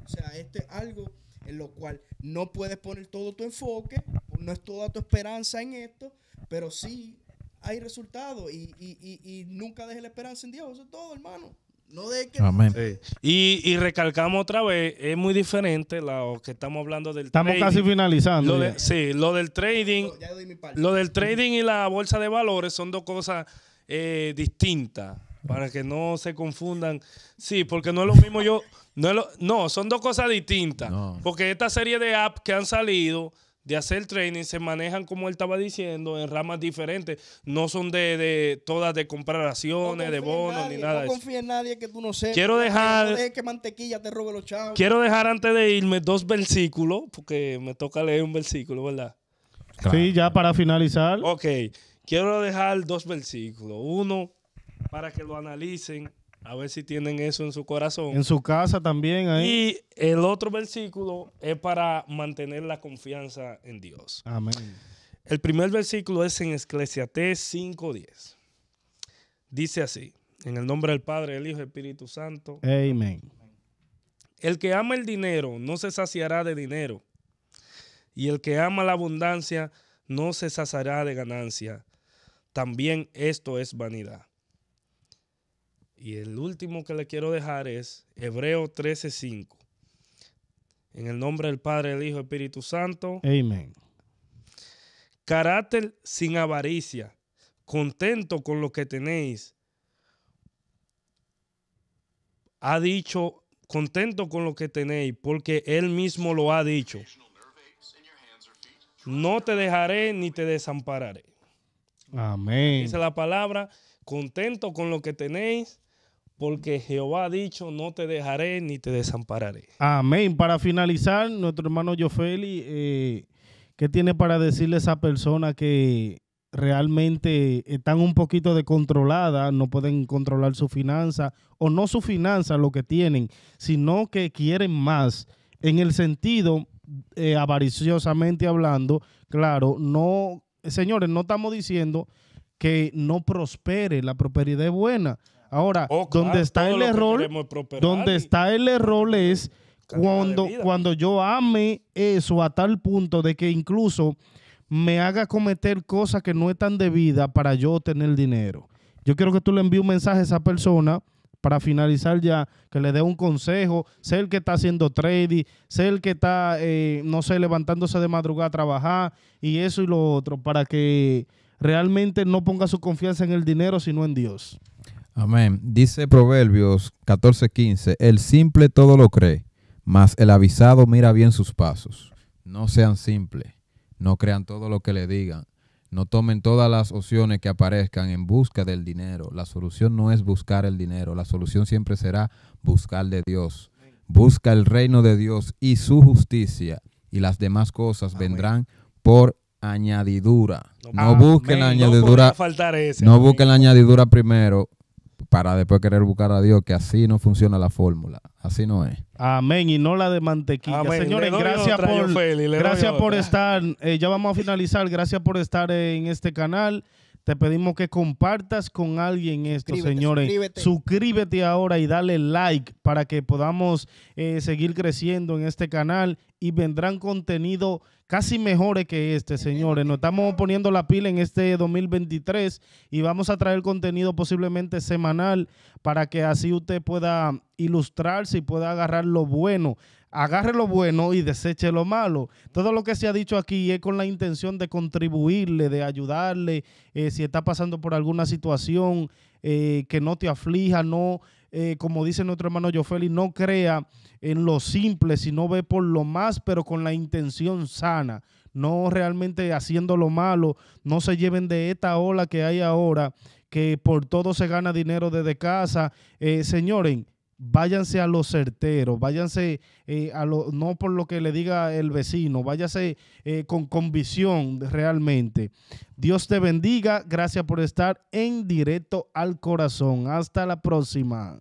o sea, este es algo en lo cual no puedes poner todo tu enfoque, no es toda tu esperanza en esto, pero sí hay resultados y, nunca dejes la esperanza en Dios. Eso es todo, hermano. No dejes Y, recalcamos otra vez, es muy diferente lo que estamos hablando del trading. estamos casi finalizando. sí, lo del trading. lo del trading y la bolsa de valores son dos cosas eh, distintas para que no se confundan. Sí, porque no es lo mismo yo. No, no son dos cosas distintas. Porque esta serie de apps que han salido de hacer training se manejan, como él estaba diciendo, en ramas diferentes. No son de, todas de comprar acciones, de bonos, ni nada. No confíes en nadie que tú no seas. Quiero dejar. que mantequilla te robe los chavos. Quiero dejar antes de irme dos versículos, porque me toca leer un versículo, ¿verdad? Sí, ya para finalizar. Ok. Quiero dejar dos versículos. Uno para que lo analicen, a ver si tienen eso en su corazón. En su casa también. Ahí. Y el otro versículo es para mantener la confianza en Dios. Amén. El primer versículo es en Eclesiastés 5.10. Dice así, en el nombre del Padre, del Hijo y Espíritu Santo. Amén. El que ama el dinero no se saciará de dinero, y el que ama la abundancia no se saciará de ganancia. También esto es vanidad. Y el último que le quiero dejar es Hebreo 13:5. En el nombre del Padre, del Hijo, Espíritu Santo. Amén. Carácter sin avaricia, contento con lo que tenéis. Ha dicho, contento con lo que tenéis, porque Él mismo lo ha dicho. No te dejaré ni te desampararé. Amén. Dice la palabra, contento con lo que tenéis, porque Jehová ha dicho, no te dejaré ni te desampararé. Amén. Para finalizar, nuestro hermano Yofeli, eh, ¿qué tiene para decirle a esa persona que realmente están un poquito descontroladas, no pueden controlar su finanza, o no su finanza, lo que tienen, sino que quieren más, en el sentido, eh, avariciosamente hablando, claro, no, señores, no estamos diciendo que no prospere, la prosperidad es buena, Ahora, oh, donde está el error, donde está el error es cuando, cuando yo ame eso a tal punto de que incluso me haga cometer cosas que no están debidas para yo tener dinero. Yo quiero que tú le envíes un mensaje a esa persona para finalizar ya, que le dé un consejo, sé el que está haciendo trading, sé el que está, eh, no sé, levantándose de madrugada a trabajar y eso y lo otro, para que realmente no ponga su confianza en el dinero, sino en Dios. Amén. Dice Proverbios 14:15, el simple todo lo cree, mas el avisado mira bien sus pasos. No sean simples, no crean todo lo que le digan, no tomen todas las opciones que aparezcan en busca del dinero. La solución no es buscar el dinero, la solución siempre será buscar de Dios. Busca el reino de Dios y su justicia y las demás cosas vendrán por añadidura. No, busquen añadidura. no busquen la añadidura primero para después querer buscar a Dios, que así no funciona la fórmula, así no es. Amén, y no la de mantequilla. Señores, gracias por, gracias por estar, eh, ya vamos a finalizar, gracias por estar en este canal. Te pedimos que compartas con alguien esto, señores. Suscríbete. ahora y dale like para que podamos eh, seguir creciendo en este canal y vendrán contenido casi mejores que este, señores. Nos estamos poniendo la pila en este 2023 y vamos a traer contenido posiblemente semanal para que así usted pueda ilustrarse y pueda agarrar lo bueno. Agarre lo bueno y deseche lo malo. Todo lo que se ha dicho aquí es con la intención de contribuirle, de ayudarle, eh, si está pasando por alguna situación eh, que no te aflija, no eh, como dice nuestro hermano Yofeli, no crea en lo simple, sino ve por lo más, pero con la intención sana, no realmente haciendo lo malo, no se lleven de esta ola que hay ahora, que por todo se gana dinero desde casa. Eh, señores, váyanse a lo certero, váyanse eh, a lo, no por lo que le diga el vecino, váyanse eh, con convicción realmente. Dios te bendiga, gracias por estar en directo al corazón. Hasta la próxima.